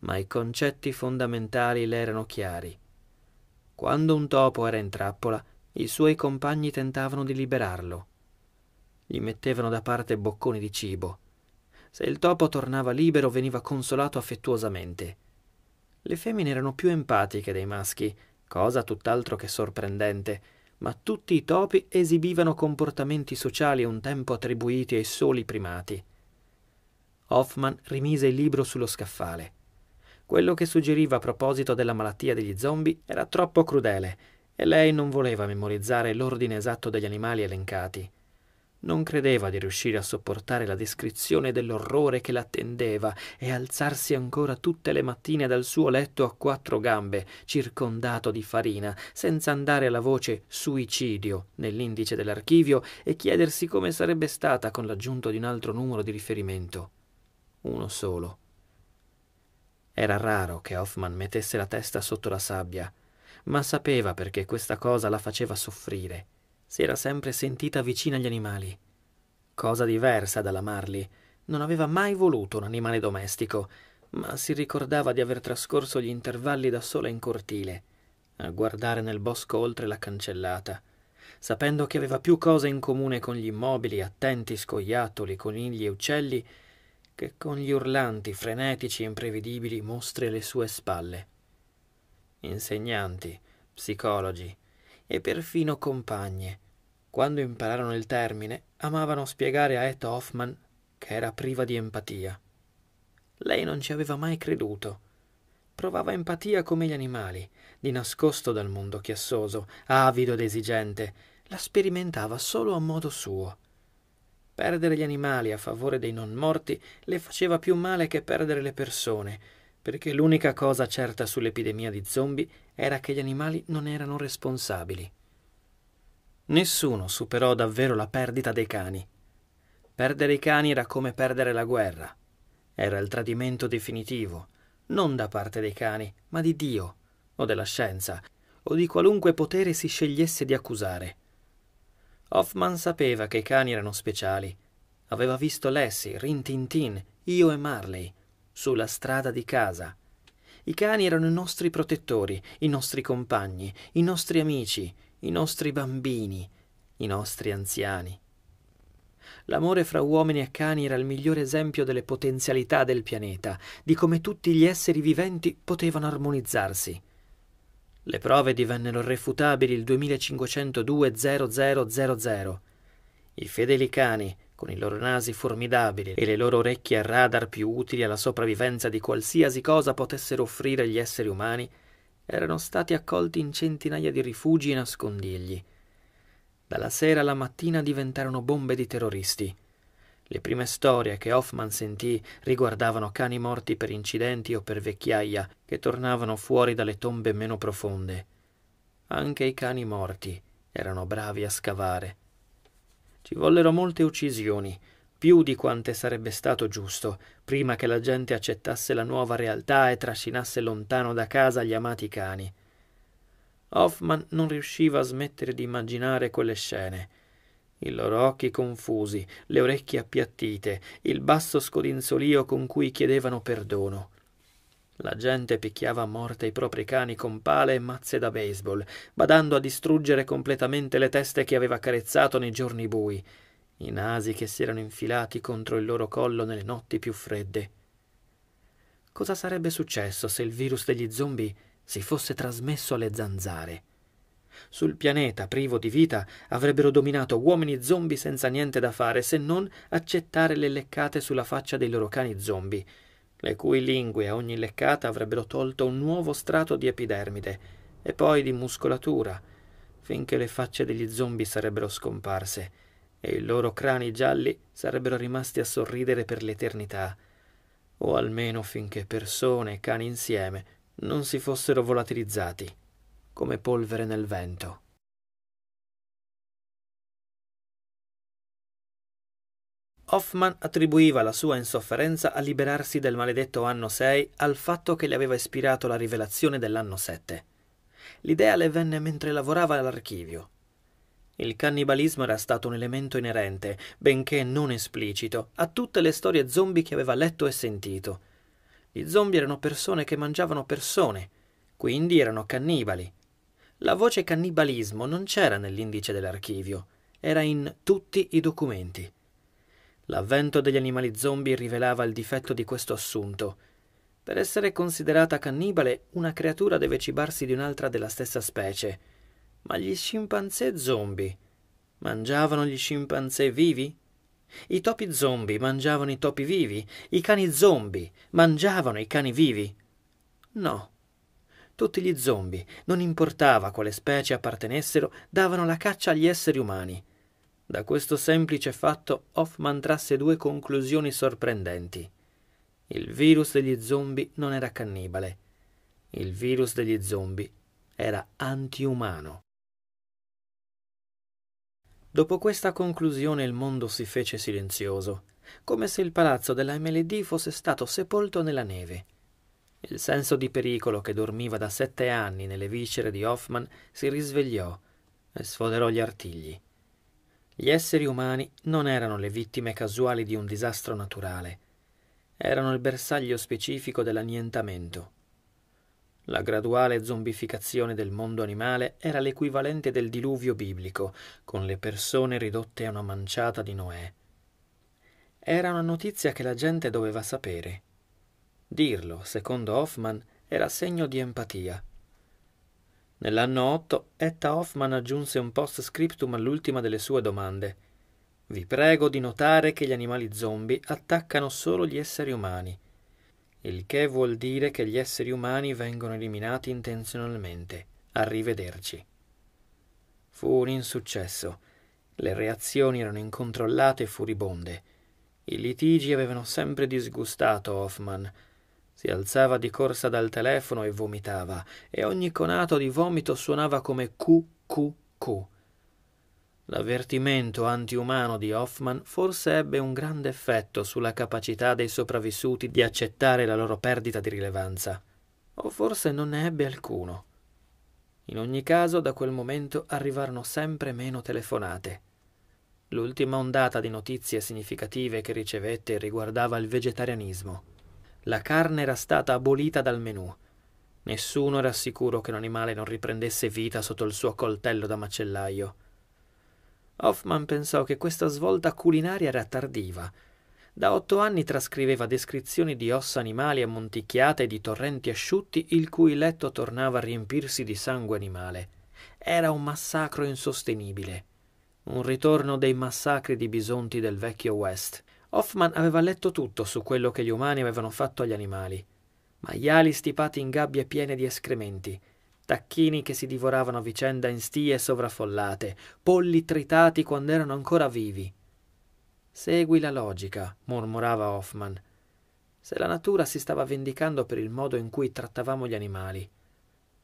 Ma i concetti fondamentali le erano chiari. Quando un topo era in trappola, i suoi compagni tentavano di liberarlo. Gli mettevano da parte bocconi di cibo. Se il topo tornava libero veniva consolato affettuosamente. Le femmine erano più empatiche dei maschi, cosa tutt'altro che sorprendente, ma tutti i topi esibivano comportamenti sociali un tempo attribuiti ai soli primati. Hoffman rimise il libro sullo scaffale. Quello che suggeriva a proposito della malattia degli zombie era troppo crudele e lei non voleva memorizzare l'ordine esatto degli animali elencati. Non credeva di riuscire a sopportare la descrizione dell'orrore che l'attendeva e alzarsi ancora tutte le mattine dal suo letto a quattro gambe, circondato di farina, senza andare alla voce suicidio nell'indice dell'archivio e chiedersi come sarebbe stata con l'aggiunto di un altro numero di riferimento. Uno solo. Era raro che Hoffman mettesse la testa sotto la sabbia, ma sapeva perché questa cosa la faceva soffrire si era sempre sentita vicina agli animali. Cosa diversa dalla Marley. Non aveva mai voluto un animale domestico, ma si ricordava di aver trascorso gli intervalli da sola in cortile, a guardare nel bosco oltre la cancellata, sapendo che aveva più cose in comune con gli immobili, attenti scoiattoli, conigli e uccelli, che con gli urlanti, frenetici e imprevedibili mostri alle sue spalle. Insegnanti, psicologi, e perfino compagne. Quando impararono il termine, amavano spiegare a Etta Hoffman che era priva di empatia. Lei non ci aveva mai creduto. Provava empatia come gli animali, di nascosto dal mondo chiassoso, avido ed esigente. La sperimentava solo a modo suo. Perdere gli animali a favore dei non morti le faceva più male che perdere le persone, perché l'unica cosa certa sull'epidemia di zombie era che gli animali non erano responsabili. Nessuno superò davvero la perdita dei cani. Perdere i cani era come perdere la guerra. Era il tradimento definitivo, non da parte dei cani, ma di Dio, o della scienza, o di qualunque potere si scegliesse di accusare. Hoffman sapeva che i cani erano speciali. Aveva visto Lassie, Rintintin, io e Marley, sulla strada di casa. I cani erano i nostri protettori, i nostri compagni, i nostri amici, i nostri bambini, i nostri anziani. L'amore fra uomini e cani era il migliore esempio delle potenzialità del pianeta, di come tutti gli esseri viventi potevano armonizzarsi. Le prove divennero refutabili il 2502-0000. I fedeli cani, con i loro nasi formidabili e le loro orecchie a radar più utili alla sopravvivenza di qualsiasi cosa potessero offrire gli esseri umani, erano stati accolti in centinaia di rifugi e nascondigli. Dalla sera alla mattina diventarono bombe di terroristi. Le prime storie che Hoffman sentì riguardavano cani morti per incidenti o per vecchiaia che tornavano fuori dalle tombe meno profonde. Anche i cani morti erano bravi a scavare ci vollero molte uccisioni, più di quante sarebbe stato giusto, prima che la gente accettasse la nuova realtà e trascinasse lontano da casa gli amati cani. Hoffman non riusciva a smettere di immaginare quelle scene. I loro occhi confusi, le orecchie appiattite, il basso scodinzolio con cui chiedevano perdono. La gente picchiava a morte i propri cani con pale e mazze da baseball, badando a distruggere completamente le teste che aveva carezzato nei giorni bui, i nasi che si erano infilati contro il loro collo nelle notti più fredde. Cosa sarebbe successo se il virus degli zombie si fosse trasmesso alle zanzare? Sul pianeta privo di vita avrebbero dominato uomini zombie senza niente da fare se non accettare le leccate sulla faccia dei loro cani zombie le cui lingue a ogni leccata avrebbero tolto un nuovo strato di epidermide e poi di muscolatura, finché le facce degli zombie sarebbero scomparse e i loro crani gialli sarebbero rimasti a sorridere per l'eternità, o almeno finché persone e cani insieme non si fossero volatilizzati come polvere nel vento. Hoffman attribuiva la sua insofferenza a liberarsi del maledetto anno 6 al fatto che le aveva ispirato la rivelazione dell'anno 7. L'idea le venne mentre lavorava all'archivio. Il cannibalismo era stato un elemento inerente, benché non esplicito, a tutte le storie zombie che aveva letto e sentito. Gli zombie erano persone che mangiavano persone, quindi erano cannibali. La voce cannibalismo non c'era nell'indice dell'archivio, era in tutti i documenti. L'avvento degli animali zombie rivelava il difetto di questo assunto. Per essere considerata cannibale, una creatura deve cibarsi di un'altra della stessa specie. Ma gli scimpanzé zombie mangiavano gli scimpanzé vivi? I topi zombie mangiavano i topi vivi, i cani zombie mangiavano i cani vivi. No. Tutti gli zombie, non importava quale specie appartenessero, davano la caccia agli esseri umani. Da questo semplice fatto Hoffman trasse due conclusioni sorprendenti. Il virus degli zombie non era cannibale. Il virus degli zombie era antiumano. Dopo questa conclusione il mondo si fece silenzioso, come se il palazzo della MLD fosse stato sepolto nella neve. Il senso di pericolo che dormiva da sette anni nelle viscere di Hoffman si risvegliò e sfoderò gli artigli. Gli esseri umani non erano le vittime casuali di un disastro naturale, erano il bersaglio specifico dell'annientamento. La graduale zombificazione del mondo animale era l'equivalente del diluvio biblico, con le persone ridotte a una manciata di Noè. Era una notizia che la gente doveva sapere. Dirlo, secondo Hoffman, era segno di empatia. Nell'anno 8 Etta Hoffman aggiunse un post scriptum all'ultima delle sue domande. Vi prego di notare che gli animali zombie attaccano solo gli esseri umani, il che vuol dire che gli esseri umani vengono eliminati intenzionalmente. Arrivederci. Fu un insuccesso. Le reazioni erano incontrollate e furibonde. I litigi avevano sempre disgustato Hoffman, si alzava di corsa dal telefono e vomitava, e ogni conato di vomito suonava come QQQ. L'avvertimento antiumano di Hoffman forse ebbe un grande effetto sulla capacità dei sopravvissuti di accettare la loro perdita di rilevanza, o forse non ne ebbe alcuno. In ogni caso, da quel momento arrivarono sempre meno telefonate. L'ultima ondata di notizie significative che ricevette riguardava il vegetarianismo la carne era stata abolita dal menù. Nessuno era sicuro che un animale non riprendesse vita sotto il suo coltello da macellaio. Hoffman pensò che questa svolta culinaria era tardiva. Da otto anni trascriveva descrizioni di ossa animali ammonticchiate e di torrenti asciutti il cui letto tornava a riempirsi di sangue animale. Era un massacro insostenibile. Un ritorno dei massacri di bisonti del vecchio West – Hoffman aveva letto tutto su quello che gli umani avevano fatto agli animali. Maiali stipati in gabbie piene di escrementi, tacchini che si divoravano a vicenda in stie sovraffollate, polli tritati quando erano ancora vivi. Segui la logica, mormorava Hoffman. Se la natura si stava vendicando per il modo in cui trattavamo gli animali,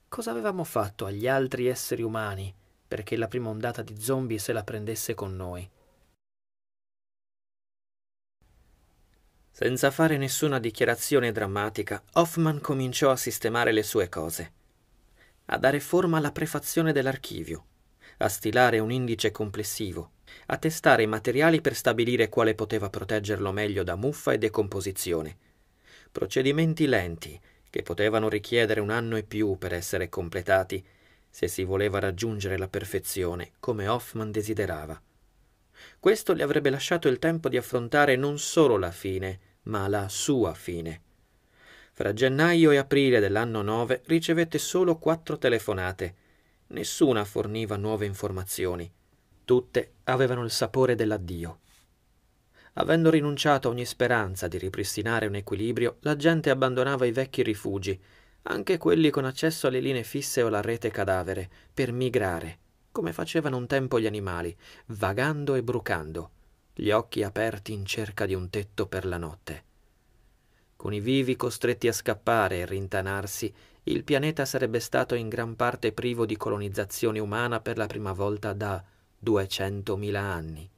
cosa avevamo fatto agli altri esseri umani perché la prima ondata di zombie se la prendesse con noi? Senza fare nessuna dichiarazione drammatica, Hoffman cominciò a sistemare le sue cose, a dare forma alla prefazione dell'archivio, a stilare un indice complessivo, a testare i materiali per stabilire quale poteva proteggerlo meglio da muffa e decomposizione. Procedimenti lenti, che potevano richiedere un anno e più per essere completati, se si voleva raggiungere la perfezione come Hoffman desiderava. Questo le avrebbe lasciato il tempo di affrontare non solo la fine, ma la sua fine. Fra gennaio e aprile dell'anno 9 ricevette solo quattro telefonate. Nessuna forniva nuove informazioni. Tutte avevano il sapore dell'addio. Avendo rinunciato a ogni speranza di ripristinare un equilibrio, la gente abbandonava i vecchi rifugi, anche quelli con accesso alle linee fisse o alla rete cadavere, per migrare come facevano un tempo gli animali, vagando e brucando, gli occhi aperti in cerca di un tetto per la notte. Con i vivi costretti a scappare e rintanarsi, il pianeta sarebbe stato in gran parte privo di colonizzazione umana per la prima volta da 200.000 anni.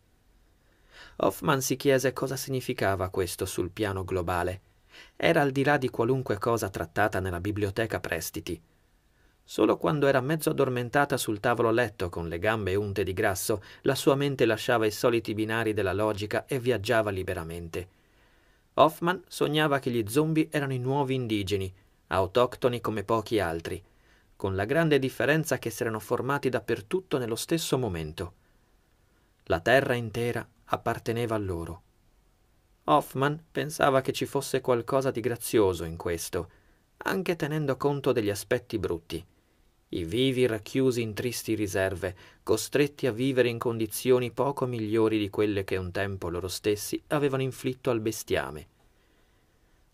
Hoffman si chiese cosa significava questo sul piano globale. Era al di là di qualunque cosa trattata nella biblioteca prestiti. Solo quando era mezzo addormentata sul tavolo letto con le gambe unte di grasso, la sua mente lasciava i soliti binari della logica e viaggiava liberamente. Hoffman sognava che gli zombie erano i nuovi indigeni, autoctoni come pochi altri, con la grande differenza che si erano formati dappertutto nello stesso momento. La terra intera apparteneva a loro. Hoffman pensava che ci fosse qualcosa di grazioso in questo, anche tenendo conto degli aspetti brutti i vivi racchiusi in tristi riserve, costretti a vivere in condizioni poco migliori di quelle che un tempo loro stessi avevano inflitto al bestiame.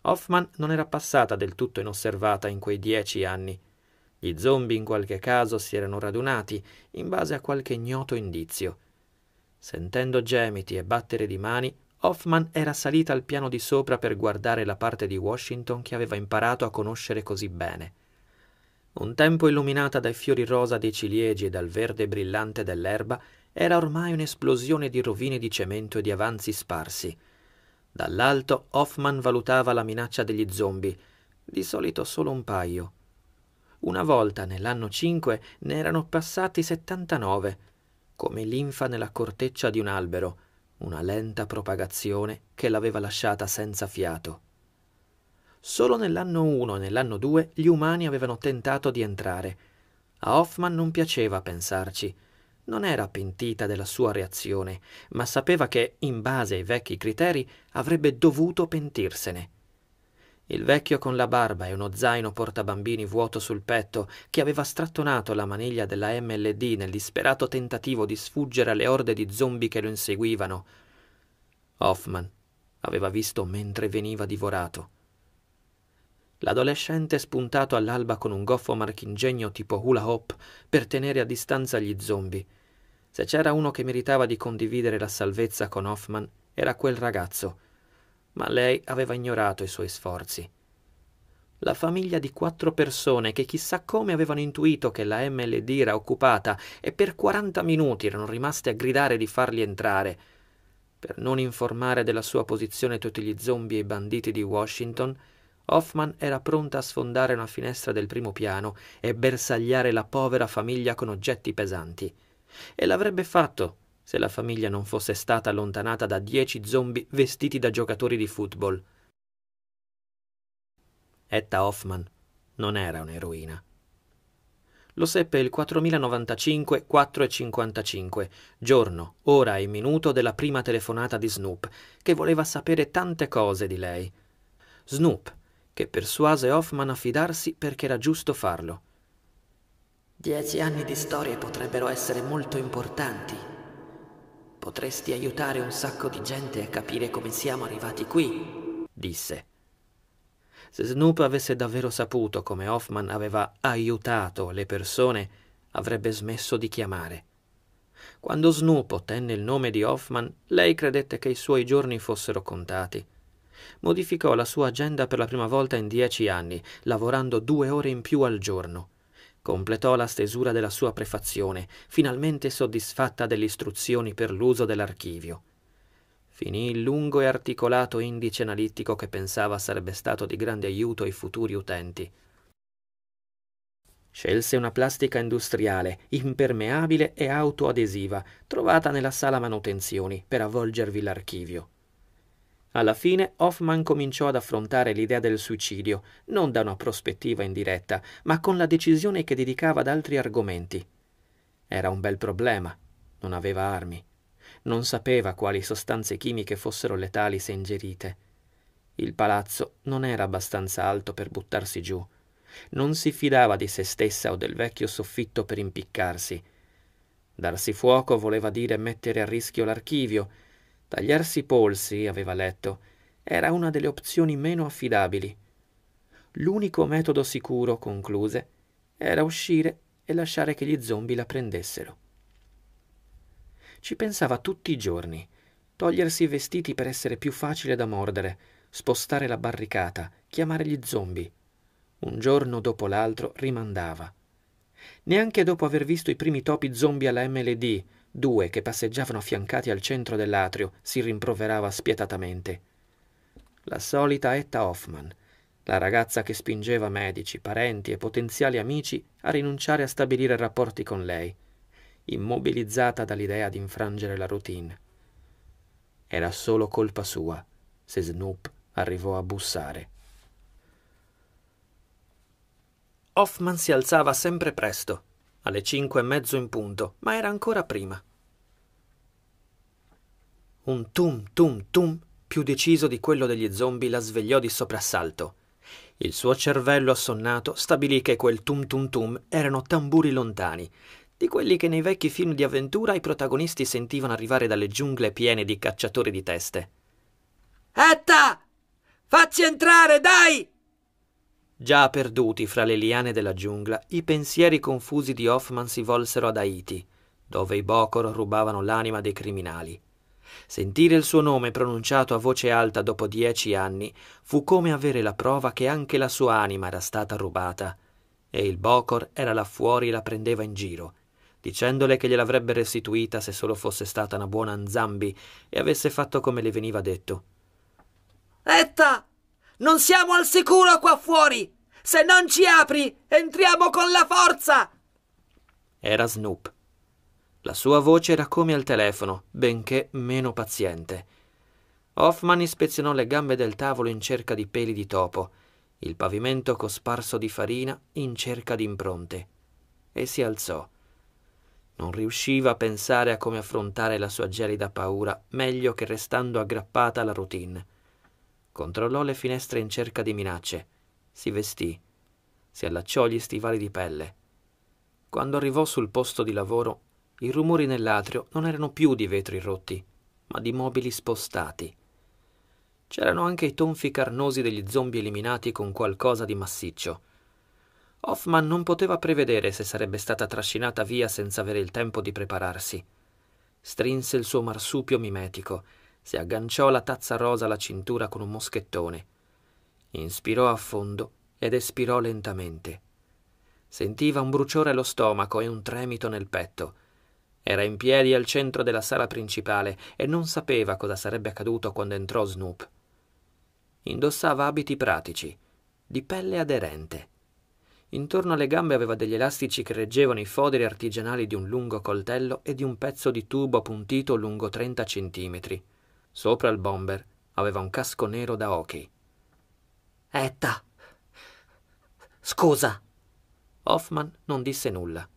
Hoffman non era passata del tutto inosservata in quei dieci anni. Gli zombie in qualche caso si erano radunati in base a qualche ignoto indizio. Sentendo gemiti e battere di mani, Hoffman era salita al piano di sopra per guardare la parte di Washington che aveva imparato a conoscere così bene un tempo illuminata dai fiori rosa dei ciliegi e dal verde brillante dell'erba, era ormai un'esplosione di rovine di cemento e di avanzi sparsi. Dall'alto Hoffman valutava la minaccia degli zombie, di solito solo un paio. Una volta, nell'anno 5, ne erano passati 79, come linfa nella corteccia di un albero, una lenta propagazione che l'aveva lasciata senza fiato. Solo nell'anno 1 e nell'anno 2 gli umani avevano tentato di entrare. A Hoffman non piaceva pensarci. Non era pentita della sua reazione, ma sapeva che, in base ai vecchi criteri, avrebbe dovuto pentirsene. Il vecchio con la barba e uno zaino portabambini vuoto sul petto, che aveva strattonato la maniglia della MLD nel disperato tentativo di sfuggire alle orde di zombie che lo inseguivano. Hoffman aveva visto mentre veniva divorato. L'adolescente spuntato all'alba con un goffo marchingegno tipo hula hoop per tenere a distanza gli zombie. Se c'era uno che meritava di condividere la salvezza con Hoffman, era quel ragazzo. Ma lei aveva ignorato i suoi sforzi. La famiglia di quattro persone che chissà come avevano intuito che la MLD era occupata e per 40 minuti erano rimaste a gridare di farli entrare. Per non informare della sua posizione tutti gli zombie e i banditi di Washington, Hoffman era pronta a sfondare una finestra del primo piano e bersagliare la povera famiglia con oggetti pesanti. E l'avrebbe fatto se la famiglia non fosse stata allontanata da dieci zombie vestiti da giocatori di football. Etta Hoffman non era un'eroina. Lo seppe il 4095 4.55, giorno, ora e minuto della prima telefonata di Snoop, che voleva sapere tante cose di lei. Snoop che persuase Hoffman a fidarsi perché era giusto farlo. Dieci anni di storie potrebbero essere molto importanti. Potresti aiutare un sacco di gente a capire come siamo arrivati qui, disse. Se Snoop avesse davvero saputo come Hoffman aveva aiutato le persone, avrebbe smesso di chiamare. Quando Snoop ottenne il nome di Hoffman, lei credette che i suoi giorni fossero contati. Modificò la sua agenda per la prima volta in dieci anni, lavorando due ore in più al giorno. Completò la stesura della sua prefazione, finalmente soddisfatta delle istruzioni per l'uso dell'archivio. Finì il lungo e articolato indice analittico che pensava sarebbe stato di grande aiuto ai futuri utenti. Scelse una plastica industriale, impermeabile e autoadesiva, trovata nella sala manutenzioni, per avvolgervi l'archivio. Alla fine Hoffman cominciò ad affrontare l'idea del suicidio, non da una prospettiva indiretta, ma con la decisione che dedicava ad altri argomenti. Era un bel problema. Non aveva armi. Non sapeva quali sostanze chimiche fossero letali se ingerite. Il palazzo non era abbastanza alto per buttarsi giù. Non si fidava di se stessa o del vecchio soffitto per impiccarsi. Darsi fuoco voleva dire mettere a rischio l'archivio, Tagliarsi i polsi, aveva letto, era una delle opzioni meno affidabili. L'unico metodo sicuro, concluse, era uscire e lasciare che gli zombie la prendessero. Ci pensava tutti i giorni, togliersi i vestiti per essere più facile da mordere, spostare la barricata, chiamare gli zombie. Un giorno dopo l'altro rimandava. Neanche dopo aver visto i primi topi zombie alla MLD, Due, che passeggiavano affiancati al centro dell'atrio, si rimproverava spietatamente. La solita Etta Hoffman, la ragazza che spingeva medici, parenti e potenziali amici a rinunciare a stabilire rapporti con lei, immobilizzata dall'idea di infrangere la routine. Era solo colpa sua se Snoop arrivò a bussare. Hoffman si alzava sempre presto alle cinque e mezzo in punto, ma era ancora prima. Un tum tum tum più deciso di quello degli zombie la svegliò di soprassalto. Il suo cervello assonnato stabilì che quel tum tum tum erano tamburi lontani, di quelli che nei vecchi film di avventura i protagonisti sentivano arrivare dalle giungle piene di cacciatori di teste. Etta! Facci entrare, dai! Già perduti fra le liane della giungla, i pensieri confusi di Hoffman si volsero ad Haiti, dove i Bocor rubavano l'anima dei criminali. Sentire il suo nome pronunciato a voce alta dopo dieci anni fu come avere la prova che anche la sua anima era stata rubata, e il Bocor era là fuori e la prendeva in giro, dicendole che gliel'avrebbe restituita se solo fosse stata una buona Nzambi e avesse fatto come le veniva detto. Etta! Non siamo al sicuro qua fuori! Se non ci apri, entriamo con la forza! Era Snoop. La sua voce era come al telefono, benché meno paziente. Hoffman ispezionò le gambe del tavolo in cerca di peli di topo, il pavimento cosparso di farina in cerca di impronte, e si alzò. Non riusciva a pensare a come affrontare la sua gelida paura meglio che restando aggrappata alla routine. Controllò le finestre in cerca di minacce. Si vestì. Si allacciò gli stivali di pelle. Quando arrivò sul posto di lavoro, i rumori nell'atrio non erano più di vetri rotti, ma di mobili spostati. C'erano anche i tonfi carnosi degli zombie eliminati con qualcosa di massiccio. Hoffman non poteva prevedere se sarebbe stata trascinata via senza avere il tempo di prepararsi. Strinse il suo marsupio mimetico si agganciò la tazza rosa alla cintura con un moschettone. Inspirò a fondo ed espirò lentamente. Sentiva un bruciore allo stomaco e un tremito nel petto. Era in piedi al centro della sala principale e non sapeva cosa sarebbe accaduto quando entrò Snoop. Indossava abiti pratici, di pelle aderente. Intorno alle gambe aveva degli elastici che reggevano i foderi artigianali di un lungo coltello e di un pezzo di tubo appuntito lungo 30 centimetri. Sopra il bomber aveva un casco nero da hockey. Etta! Scusa! Hoffman non disse nulla.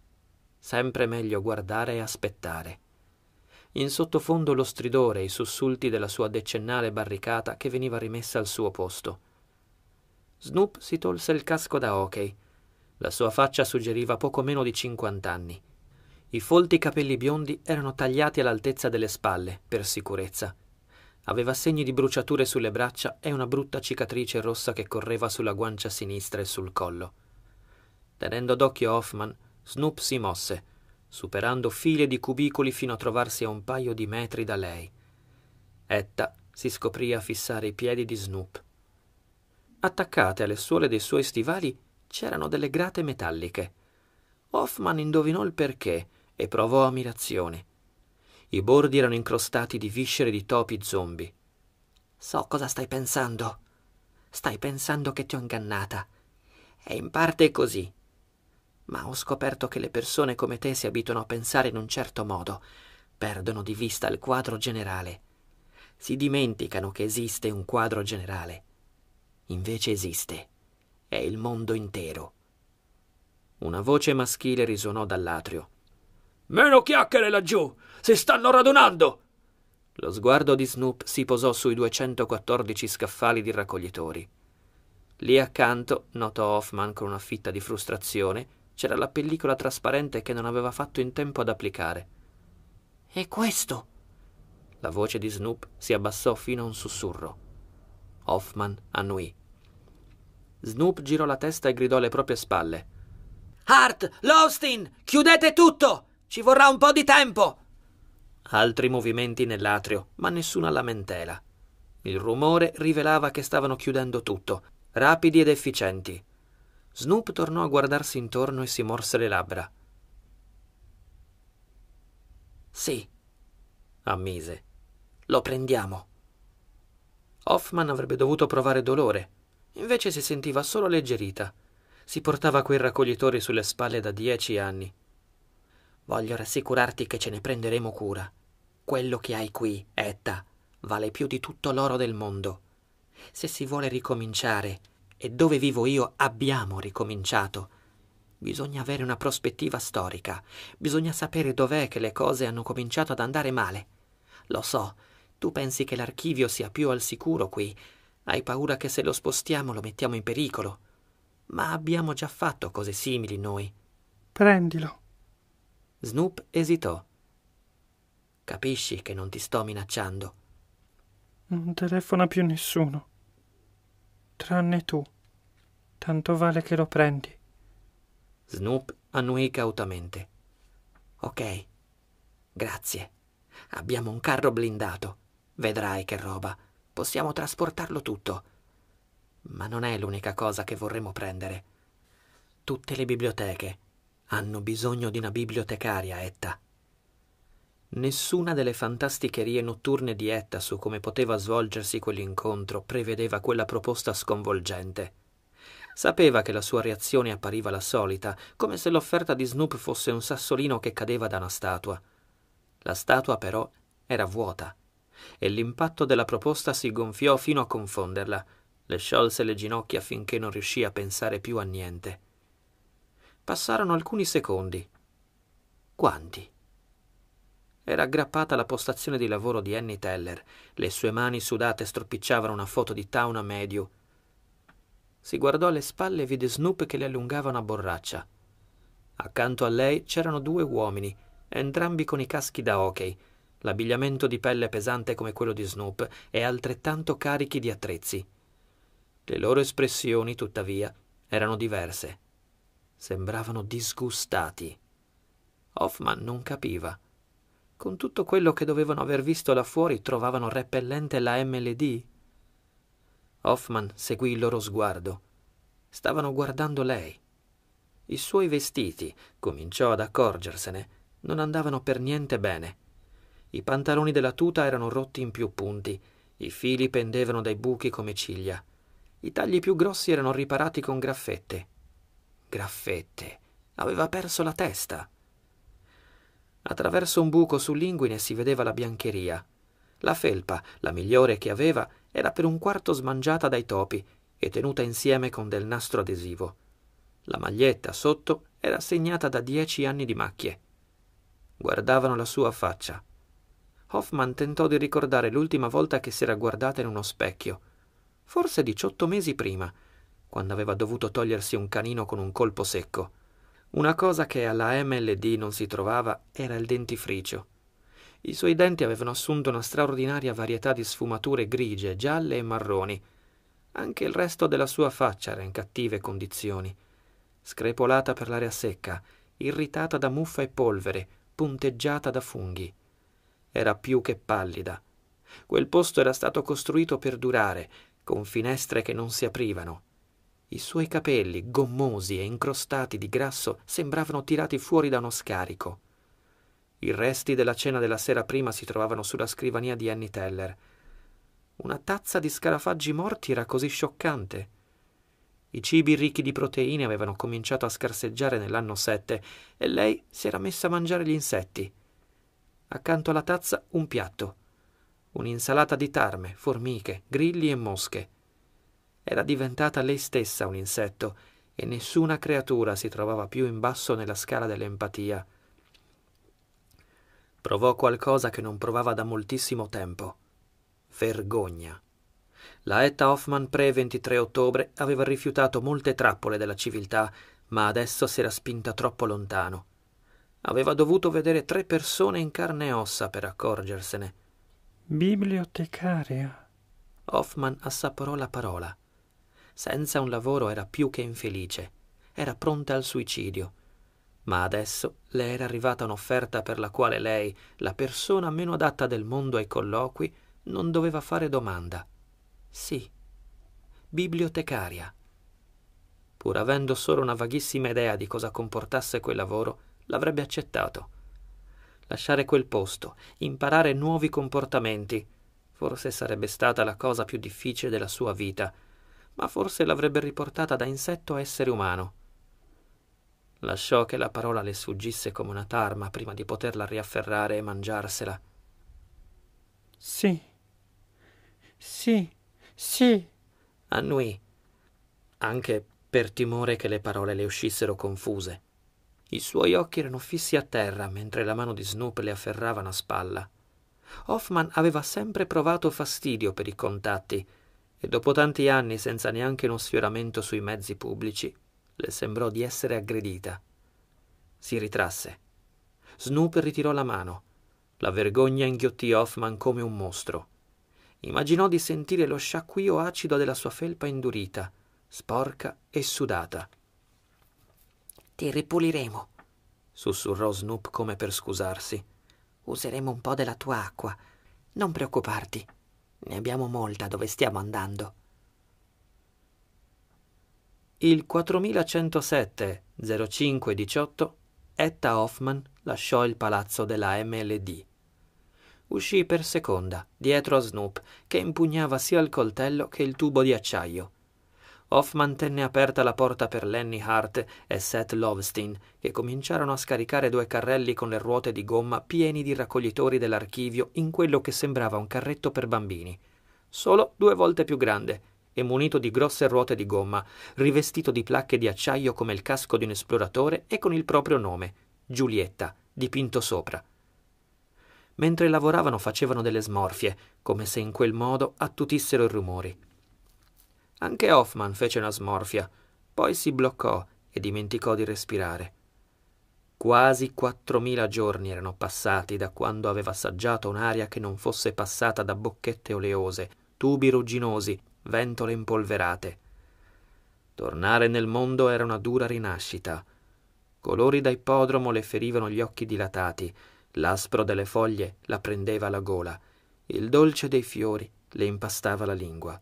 Sempre meglio guardare e aspettare. In sottofondo lo stridore e i sussulti della sua decennale barricata che veniva rimessa al suo posto. Snoop si tolse il casco da hockey. La sua faccia suggeriva poco meno di 50 anni. I folti capelli biondi erano tagliati all'altezza delle spalle, per sicurezza, Aveva segni di bruciature sulle braccia e una brutta cicatrice rossa che correva sulla guancia sinistra e sul collo. Tenendo d'occhio Hoffman, Snoop si mosse, superando file di cubicoli fino a trovarsi a un paio di metri da lei. Etta si scoprì a fissare i piedi di Snoop. Attaccate alle suole dei suoi stivali c'erano delle grate metalliche. Hoffman indovinò il perché e provò ammirazione. I bordi erano incrostati di viscere di topi zombie. So cosa stai pensando. Stai pensando che ti ho ingannata. E in parte è così. Ma ho scoperto che le persone come te si abituano a pensare in un certo modo, perdono di vista il quadro generale. Si dimenticano che esiste un quadro generale. Invece esiste. È il mondo intero. Una voce maschile risuonò dall'atrio. Meno chiacchiere laggiù! Si stanno radunando! Lo sguardo di Snoop si posò sui 214 scaffali di raccoglitori. Lì accanto, notò Hoffman con una fitta di frustrazione, c'era la pellicola trasparente che non aveva fatto in tempo ad applicare. E questo? La voce di Snoop si abbassò fino a un sussurro. Hoffman annuì. Snoop girò la testa e gridò alle proprie spalle. Hart, Lowstein, chiudete tutto! Ci vorrà un po' di tempo! Altri movimenti nell'atrio, ma nessuna lamentela. Il rumore rivelava che stavano chiudendo tutto, rapidi ed efficienti. Snoop tornò a guardarsi intorno e si morse le labbra. Sì, ammise. Lo prendiamo. Hoffman avrebbe dovuto provare dolore, invece si sentiva solo alleggerita. Si portava quei raccoglitori sulle spalle da dieci anni Voglio rassicurarti che ce ne prenderemo cura. Quello che hai qui, Etta, vale più di tutto l'oro del mondo. Se si vuole ricominciare, e dove vivo io abbiamo ricominciato, bisogna avere una prospettiva storica, bisogna sapere dov'è che le cose hanno cominciato ad andare male. Lo so, tu pensi che l'archivio sia più al sicuro qui, hai paura che se lo spostiamo lo mettiamo in pericolo. Ma abbiamo già fatto cose simili noi. Prendilo. Snoop esitò. Capisci che non ti sto minacciando. Non telefona più nessuno. Tranne tu. Tanto vale che lo prendi. Snoop annuì cautamente. Ok. Grazie. Abbiamo un carro blindato. Vedrai che roba. Possiamo trasportarlo tutto. Ma non è l'unica cosa che vorremmo prendere. Tutte le biblioteche, hanno bisogno di una bibliotecaria, Etta. Nessuna delle fantasticherie notturne di Etta su come poteva svolgersi quell'incontro prevedeva quella proposta sconvolgente. Sapeva che la sua reazione appariva la solita, come se l'offerta di Snoop fosse un sassolino che cadeva da una statua. La statua però era vuota e l'impatto della proposta si gonfiò fino a confonderla. Le sciolse le ginocchia finché non riuscì a pensare più a niente. Passarono alcuni secondi. Quanti? Era aggrappata alla postazione di lavoro di Annie Teller. Le sue mani sudate stropicciavano una foto di Tauna Medio. Si guardò alle spalle e vide Snoop che le allungava una borraccia. Accanto a lei c'erano due uomini, entrambi con i caschi da hockey, l'abbigliamento di pelle pesante come quello di Snoop e altrettanto carichi di attrezzi. Le loro espressioni, tuttavia, erano diverse. Sembravano disgustati. Hoffman non capiva. Con tutto quello che dovevano aver visto là fuori trovavano repellente la MLD? Hoffman seguì il loro sguardo. Stavano guardando lei. I suoi vestiti, cominciò ad accorgersene, non andavano per niente bene. I pantaloni della tuta erano rotti in più punti, i fili pendevano dai buchi come ciglia. I tagli più grossi erano riparati con graffette graffette. Aveva perso la testa. Attraverso un buco sull'inguine si vedeva la biancheria. La felpa, la migliore che aveva, era per un quarto smangiata dai topi e tenuta insieme con del nastro adesivo. La maglietta sotto era segnata da dieci anni di macchie. Guardavano la sua faccia. Hoffman tentò di ricordare l'ultima volta che si era guardata in uno specchio, forse diciotto mesi prima, quando aveva dovuto togliersi un canino con un colpo secco. Una cosa che alla MLD non si trovava era il dentifricio. I suoi denti avevano assunto una straordinaria varietà di sfumature grigie, gialle e marroni. Anche il resto della sua faccia era in cattive condizioni. Screpolata per l'aria secca, irritata da muffa e polvere, punteggiata da funghi. Era più che pallida. Quel posto era stato costruito per durare, con finestre che non si aprivano, i suoi capelli, gommosi e incrostati di grasso, sembravano tirati fuori da uno scarico. I resti della cena della sera prima si trovavano sulla scrivania di Annie Teller. Una tazza di scarafaggi morti era così scioccante. I cibi ricchi di proteine avevano cominciato a scarseggiare nell'anno 7 e lei si era messa a mangiare gli insetti. Accanto alla tazza un piatto. Un'insalata di tarme, formiche, grilli e mosche. Era diventata lei stessa un insetto e nessuna creatura si trovava più in basso nella scala dell'empatia. Provò qualcosa che non provava da moltissimo tempo. Vergogna. La Etta Hoffman pre-23 ottobre aveva rifiutato molte trappole della civiltà, ma adesso si era spinta troppo lontano. Aveva dovuto vedere tre persone in carne e ossa per accorgersene. Bibliotecaria. Hoffman assaporò la parola. Senza un lavoro era più che infelice, era pronta al suicidio. Ma adesso le era arrivata un'offerta per la quale lei, la persona meno adatta del mondo ai colloqui, non doveva fare domanda. Sì, bibliotecaria. Pur avendo solo una vaghissima idea di cosa comportasse quel lavoro, l'avrebbe accettato. Lasciare quel posto, imparare nuovi comportamenti, forse sarebbe stata la cosa più difficile della sua vita, ma forse l'avrebbe riportata da insetto a essere umano. Lasciò che la parola le sfuggisse come una tarma prima di poterla riafferrare e mangiarsela. Sì, sì, sì, annuì, anche per timore che le parole le uscissero confuse. I suoi occhi erano fissi a terra mentre la mano di Snoop le afferrava una spalla. Hoffman aveva sempre provato fastidio per i contatti e dopo tanti anni senza neanche uno sfioramento sui mezzi pubblici, le sembrò di essere aggredita. Si ritrasse. Snoop ritirò la mano. La vergogna inghiottì Hoffman come un mostro. Immaginò di sentire lo sciacquio acido della sua felpa indurita, sporca e sudata. Ti ripuliremo, sussurrò Snoop come per scusarsi. Useremo un po' della tua acqua. Non preoccuparti. Ne abbiamo molta dove stiamo andando. Il 4107-0518 Etta Hoffman lasciò il palazzo della MLD. Uscì per seconda, dietro a Snoop, che impugnava sia il coltello che il tubo di acciaio. Hoffman tenne aperta la porta per Lenny Hart e Seth Lovestein, che cominciarono a scaricare due carrelli con le ruote di gomma pieni di raccoglitori dell'archivio in quello che sembrava un carretto per bambini, solo due volte più grande e munito di grosse ruote di gomma, rivestito di placche di acciaio come il casco di un esploratore e con il proprio nome, Giulietta, dipinto sopra. Mentre lavoravano facevano delle smorfie, come se in quel modo attutissero i rumori. Anche Hoffman fece una smorfia, poi si bloccò e dimenticò di respirare. Quasi quattromila giorni erano passati da quando aveva assaggiato un'aria che non fosse passata da bocchette oleose, tubi rugginosi, ventole impolverate. Tornare nel mondo era una dura rinascita. Colori da ippodromo le ferivano gli occhi dilatati, l'aspro delle foglie la prendeva alla gola, il dolce dei fiori le impastava la lingua.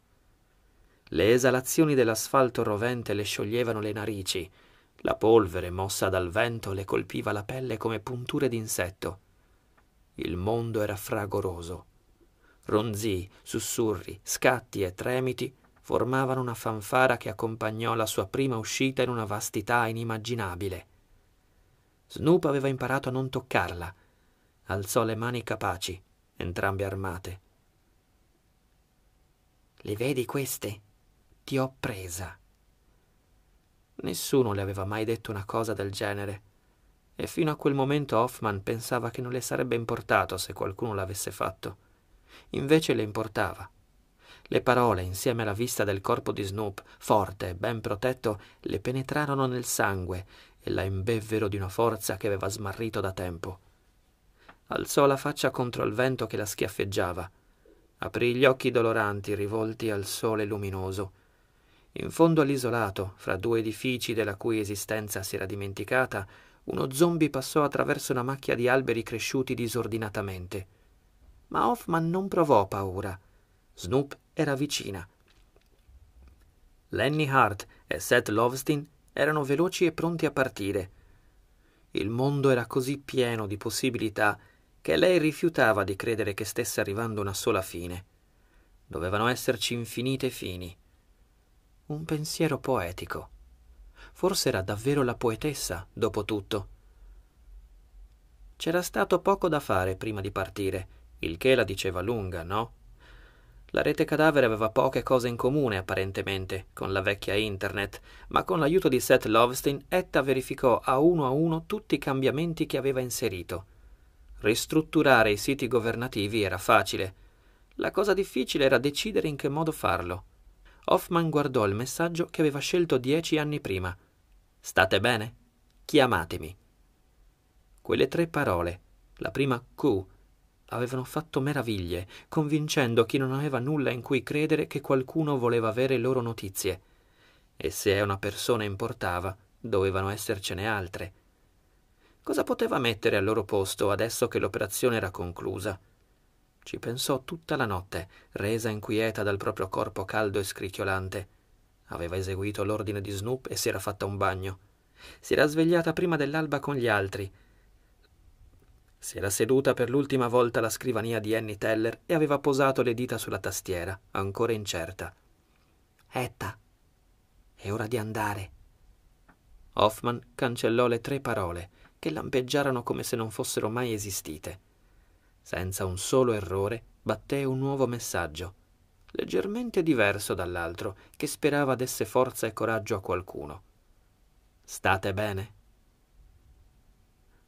Le esalazioni dell'asfalto rovente le scioglievano le narici. La polvere mossa dal vento le colpiva la pelle come punture d'insetto. Il mondo era fragoroso. Ronzii, sussurri, scatti e tremiti formavano una fanfara che accompagnò la sua prima uscita in una vastità inimmaginabile. Snoop aveva imparato a non toccarla. Alzò le mani capaci, entrambe armate. Le vedi queste? ti ho presa. Nessuno le aveva mai detto una cosa del genere, e fino a quel momento Hoffman pensava che non le sarebbe importato se qualcuno l'avesse fatto. Invece le importava. Le parole, insieme alla vista del corpo di Snoop, forte e ben protetto, le penetrarono nel sangue e la imbevvero di una forza che aveva smarrito da tempo. Alzò la faccia contro il vento che la schiaffeggiava. Aprì gli occhi doloranti rivolti al sole luminoso in fondo all'isolato, fra due edifici della cui esistenza si era dimenticata, uno zombie passò attraverso una macchia di alberi cresciuti disordinatamente. Ma Hoffman non provò paura. Snoop era vicina. Lenny Hart e Seth Lovstein erano veloci e pronti a partire. Il mondo era così pieno di possibilità che lei rifiutava di credere che stesse arrivando una sola fine. Dovevano esserci infinite fini un pensiero poetico. Forse era davvero la poetessa, dopo tutto. C'era stato poco da fare prima di partire, il che la diceva lunga, no? La rete cadavere aveva poche cose in comune, apparentemente, con la vecchia internet, ma con l'aiuto di Seth Lovestein, Etta verificò a uno a uno tutti i cambiamenti che aveva inserito. Ristrutturare i siti governativi era facile. La cosa difficile era decidere in che modo farlo. Hoffman guardò il messaggio che aveva scelto dieci anni prima. State bene? Chiamatemi. Quelle tre parole, la prima Q, avevano fatto meraviglie, convincendo chi non aveva nulla in cui credere che qualcuno voleva avere loro notizie. E se a una persona importava, dovevano essercene altre. Cosa poteva mettere al loro posto adesso che l'operazione era conclusa? Ci pensò tutta la notte, resa inquieta dal proprio corpo caldo e scricchiolante. Aveva eseguito l'ordine di Snoop e si era fatta un bagno. Si era svegliata prima dell'alba con gli altri. Si era seduta per l'ultima volta alla scrivania di Annie Teller e aveva posato le dita sulla tastiera, ancora incerta. Etta, è ora di andare. Hoffman cancellò le tre parole, che lampeggiarono come se non fossero mai esistite senza un solo errore, batté un nuovo messaggio, leggermente diverso dall'altro, che sperava desse forza e coraggio a qualcuno. State bene?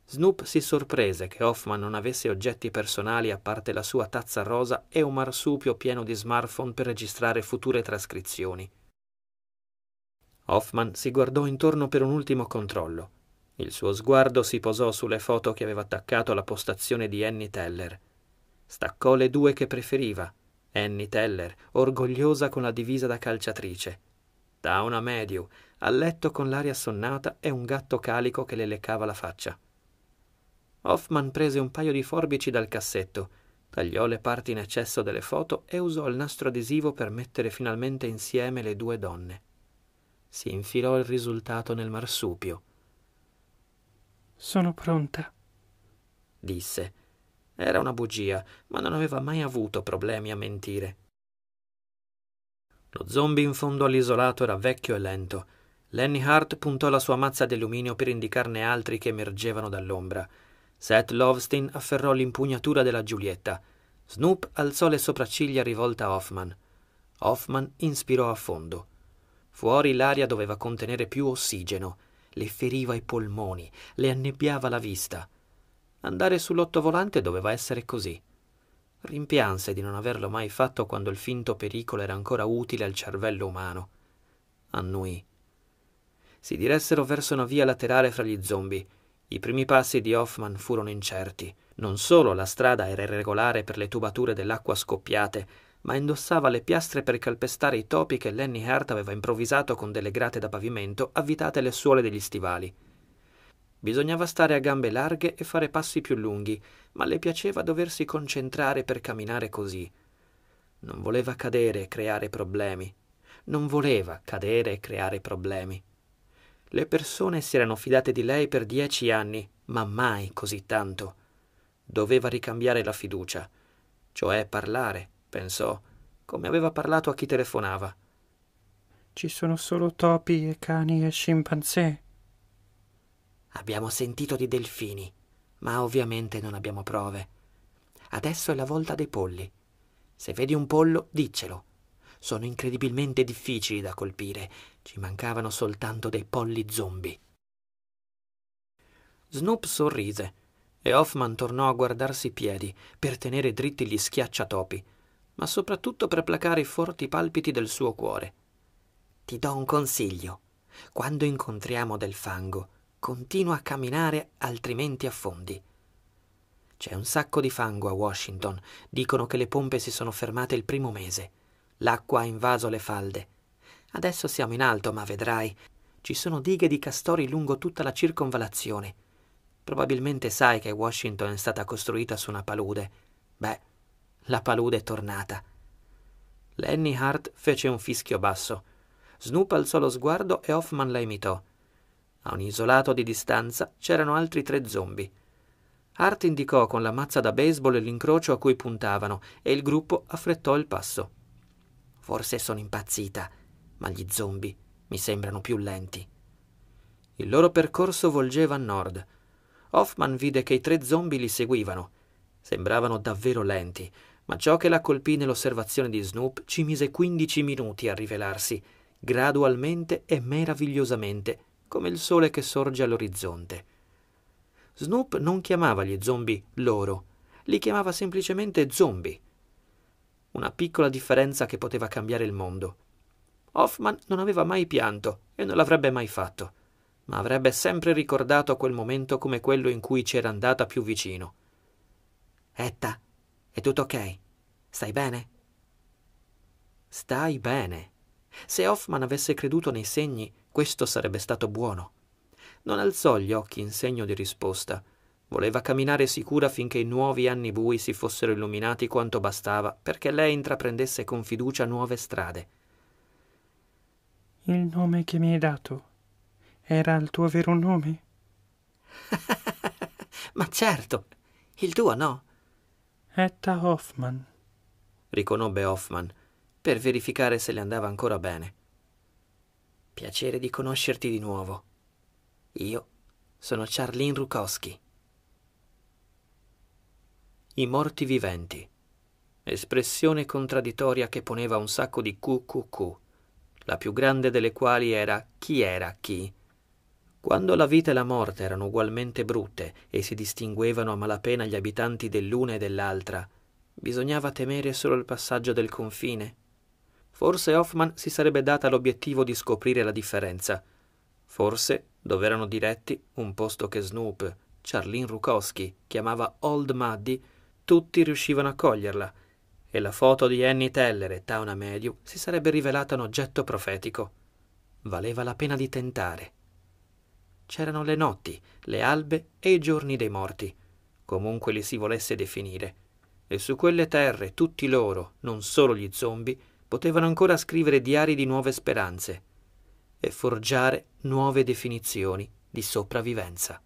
Snoop si sorprese che Hoffman non avesse oggetti personali a parte la sua tazza rosa e un marsupio pieno di smartphone per registrare future trascrizioni. Hoffman si guardò intorno per un ultimo controllo il suo sguardo si posò sulle foto che aveva attaccato alla postazione di Annie Teller. Staccò le due che preferiva. Annie Teller, orgogliosa con la divisa da calciatrice. Da una Mediu, a letto con l'aria assonnata e un gatto calico che le leccava la faccia. Hoffman prese un paio di forbici dal cassetto, tagliò le parti in eccesso delle foto e usò il nastro adesivo per mettere finalmente insieme le due donne. Si infilò il risultato nel marsupio sono pronta, disse. Era una bugia, ma non aveva mai avuto problemi a mentire. Lo zombie in fondo all'isolato era vecchio e lento. Lenny Hart puntò la sua mazza di alluminio per indicarne altri che emergevano dall'ombra. Seth Lovstein afferrò l'impugnatura della Giulietta. Snoop alzò le sopracciglia rivolte a Hoffman. Hoffman inspirò a fondo. Fuori l'aria doveva contenere più ossigeno le feriva i polmoni, le annebbiava la vista. Andare sull'ottovolante doveva essere così. Rimpianse di non averlo mai fatto quando il finto pericolo era ancora utile al cervello umano. Annui. Si diressero verso una via laterale fra gli zombie. I primi passi di Hoffman furono incerti. Non solo la strada era irregolare per le tubature dell'acqua scoppiate, ma indossava le piastre per calpestare i topi che Lenny Hart aveva improvvisato con delle grate da pavimento avvitate alle suole degli stivali. Bisognava stare a gambe larghe e fare passi più lunghi, ma le piaceva doversi concentrare per camminare così. Non voleva cadere e creare problemi. Non voleva cadere e creare problemi. Le persone si erano fidate di lei per dieci anni, ma mai così tanto. Doveva ricambiare la fiducia, cioè parlare, pensò, come aveva parlato a chi telefonava. Ci sono solo topi e cani e scimpanzé. Abbiamo sentito di delfini, ma ovviamente non abbiamo prove. Adesso è la volta dei polli. Se vedi un pollo, diccelo. Sono incredibilmente difficili da colpire. Ci mancavano soltanto dei polli zombie. Snoop sorrise e Hoffman tornò a guardarsi i piedi per tenere dritti gli schiacciatopi ma soprattutto per placare i forti palpiti del suo cuore. Ti do un consiglio. Quando incontriamo del fango, continua a camminare, altrimenti affondi. C'è un sacco di fango a Washington. Dicono che le pompe si sono fermate il primo mese. L'acqua ha invaso le falde. Adesso siamo in alto, ma vedrai. Ci sono dighe di castori lungo tutta la circonvalazione. Probabilmente sai che Washington è stata costruita su una palude. Beh, la palude è tornata. Lenny Hart fece un fischio basso. Snoop alzò lo sguardo e Hoffman la imitò. A un isolato di distanza c'erano altri tre zombie. Hart indicò con la mazza da baseball l'incrocio a cui puntavano e il gruppo affrettò il passo. Forse sono impazzita, ma gli zombie mi sembrano più lenti. Il loro percorso volgeva a nord. Hoffman vide che i tre zombie li seguivano. Sembravano davvero lenti, ma ciò che la colpì nell'osservazione di Snoop ci mise 15 minuti a rivelarsi, gradualmente e meravigliosamente, come il sole che sorge all'orizzonte. Snoop non chiamava gli zombie loro, li chiamava semplicemente zombie. Una piccola differenza che poteva cambiare il mondo. Hoffman non aveva mai pianto e non l'avrebbe mai fatto, ma avrebbe sempre ricordato quel momento come quello in cui c'era andata più vicino. Etta, è tutto ok? Stai bene? Stai bene. Se Hoffman avesse creduto nei segni, questo sarebbe stato buono. Non alzò gli occhi in segno di risposta. Voleva camminare sicura finché i nuovi anni bui si fossero illuminati quanto bastava perché lei intraprendesse con fiducia nuove strade. Il nome che mi hai dato era il tuo vero nome? *laughs* Ma certo, il tuo no. Etta Hoffman, riconobbe Hoffman, per verificare se le andava ancora bene. Piacere di conoscerti di nuovo. Io sono Charlene Rukowski. I morti viventi. Espressione contraddittoria che poneva un sacco di QQQ, la più grande delle quali era chi era chi quando la vita e la morte erano ugualmente brutte e si distinguevano a malapena gli abitanti dell'una e dell'altra, bisognava temere solo il passaggio del confine. Forse Hoffman si sarebbe data l'obiettivo di scoprire la differenza. Forse, dove erano diretti, un posto che Snoop, Charlene Rukowski, chiamava Old Muddy, tutti riuscivano a coglierla, e la foto di Annie Teller e Tauna Medium si sarebbe rivelata un oggetto profetico. Valeva la pena di tentare c'erano le notti, le albe e i giorni dei morti, comunque li si volesse definire, e su quelle terre tutti loro, non solo gli zombie, potevano ancora scrivere diari di nuove speranze e forgiare nuove definizioni di sopravvivenza.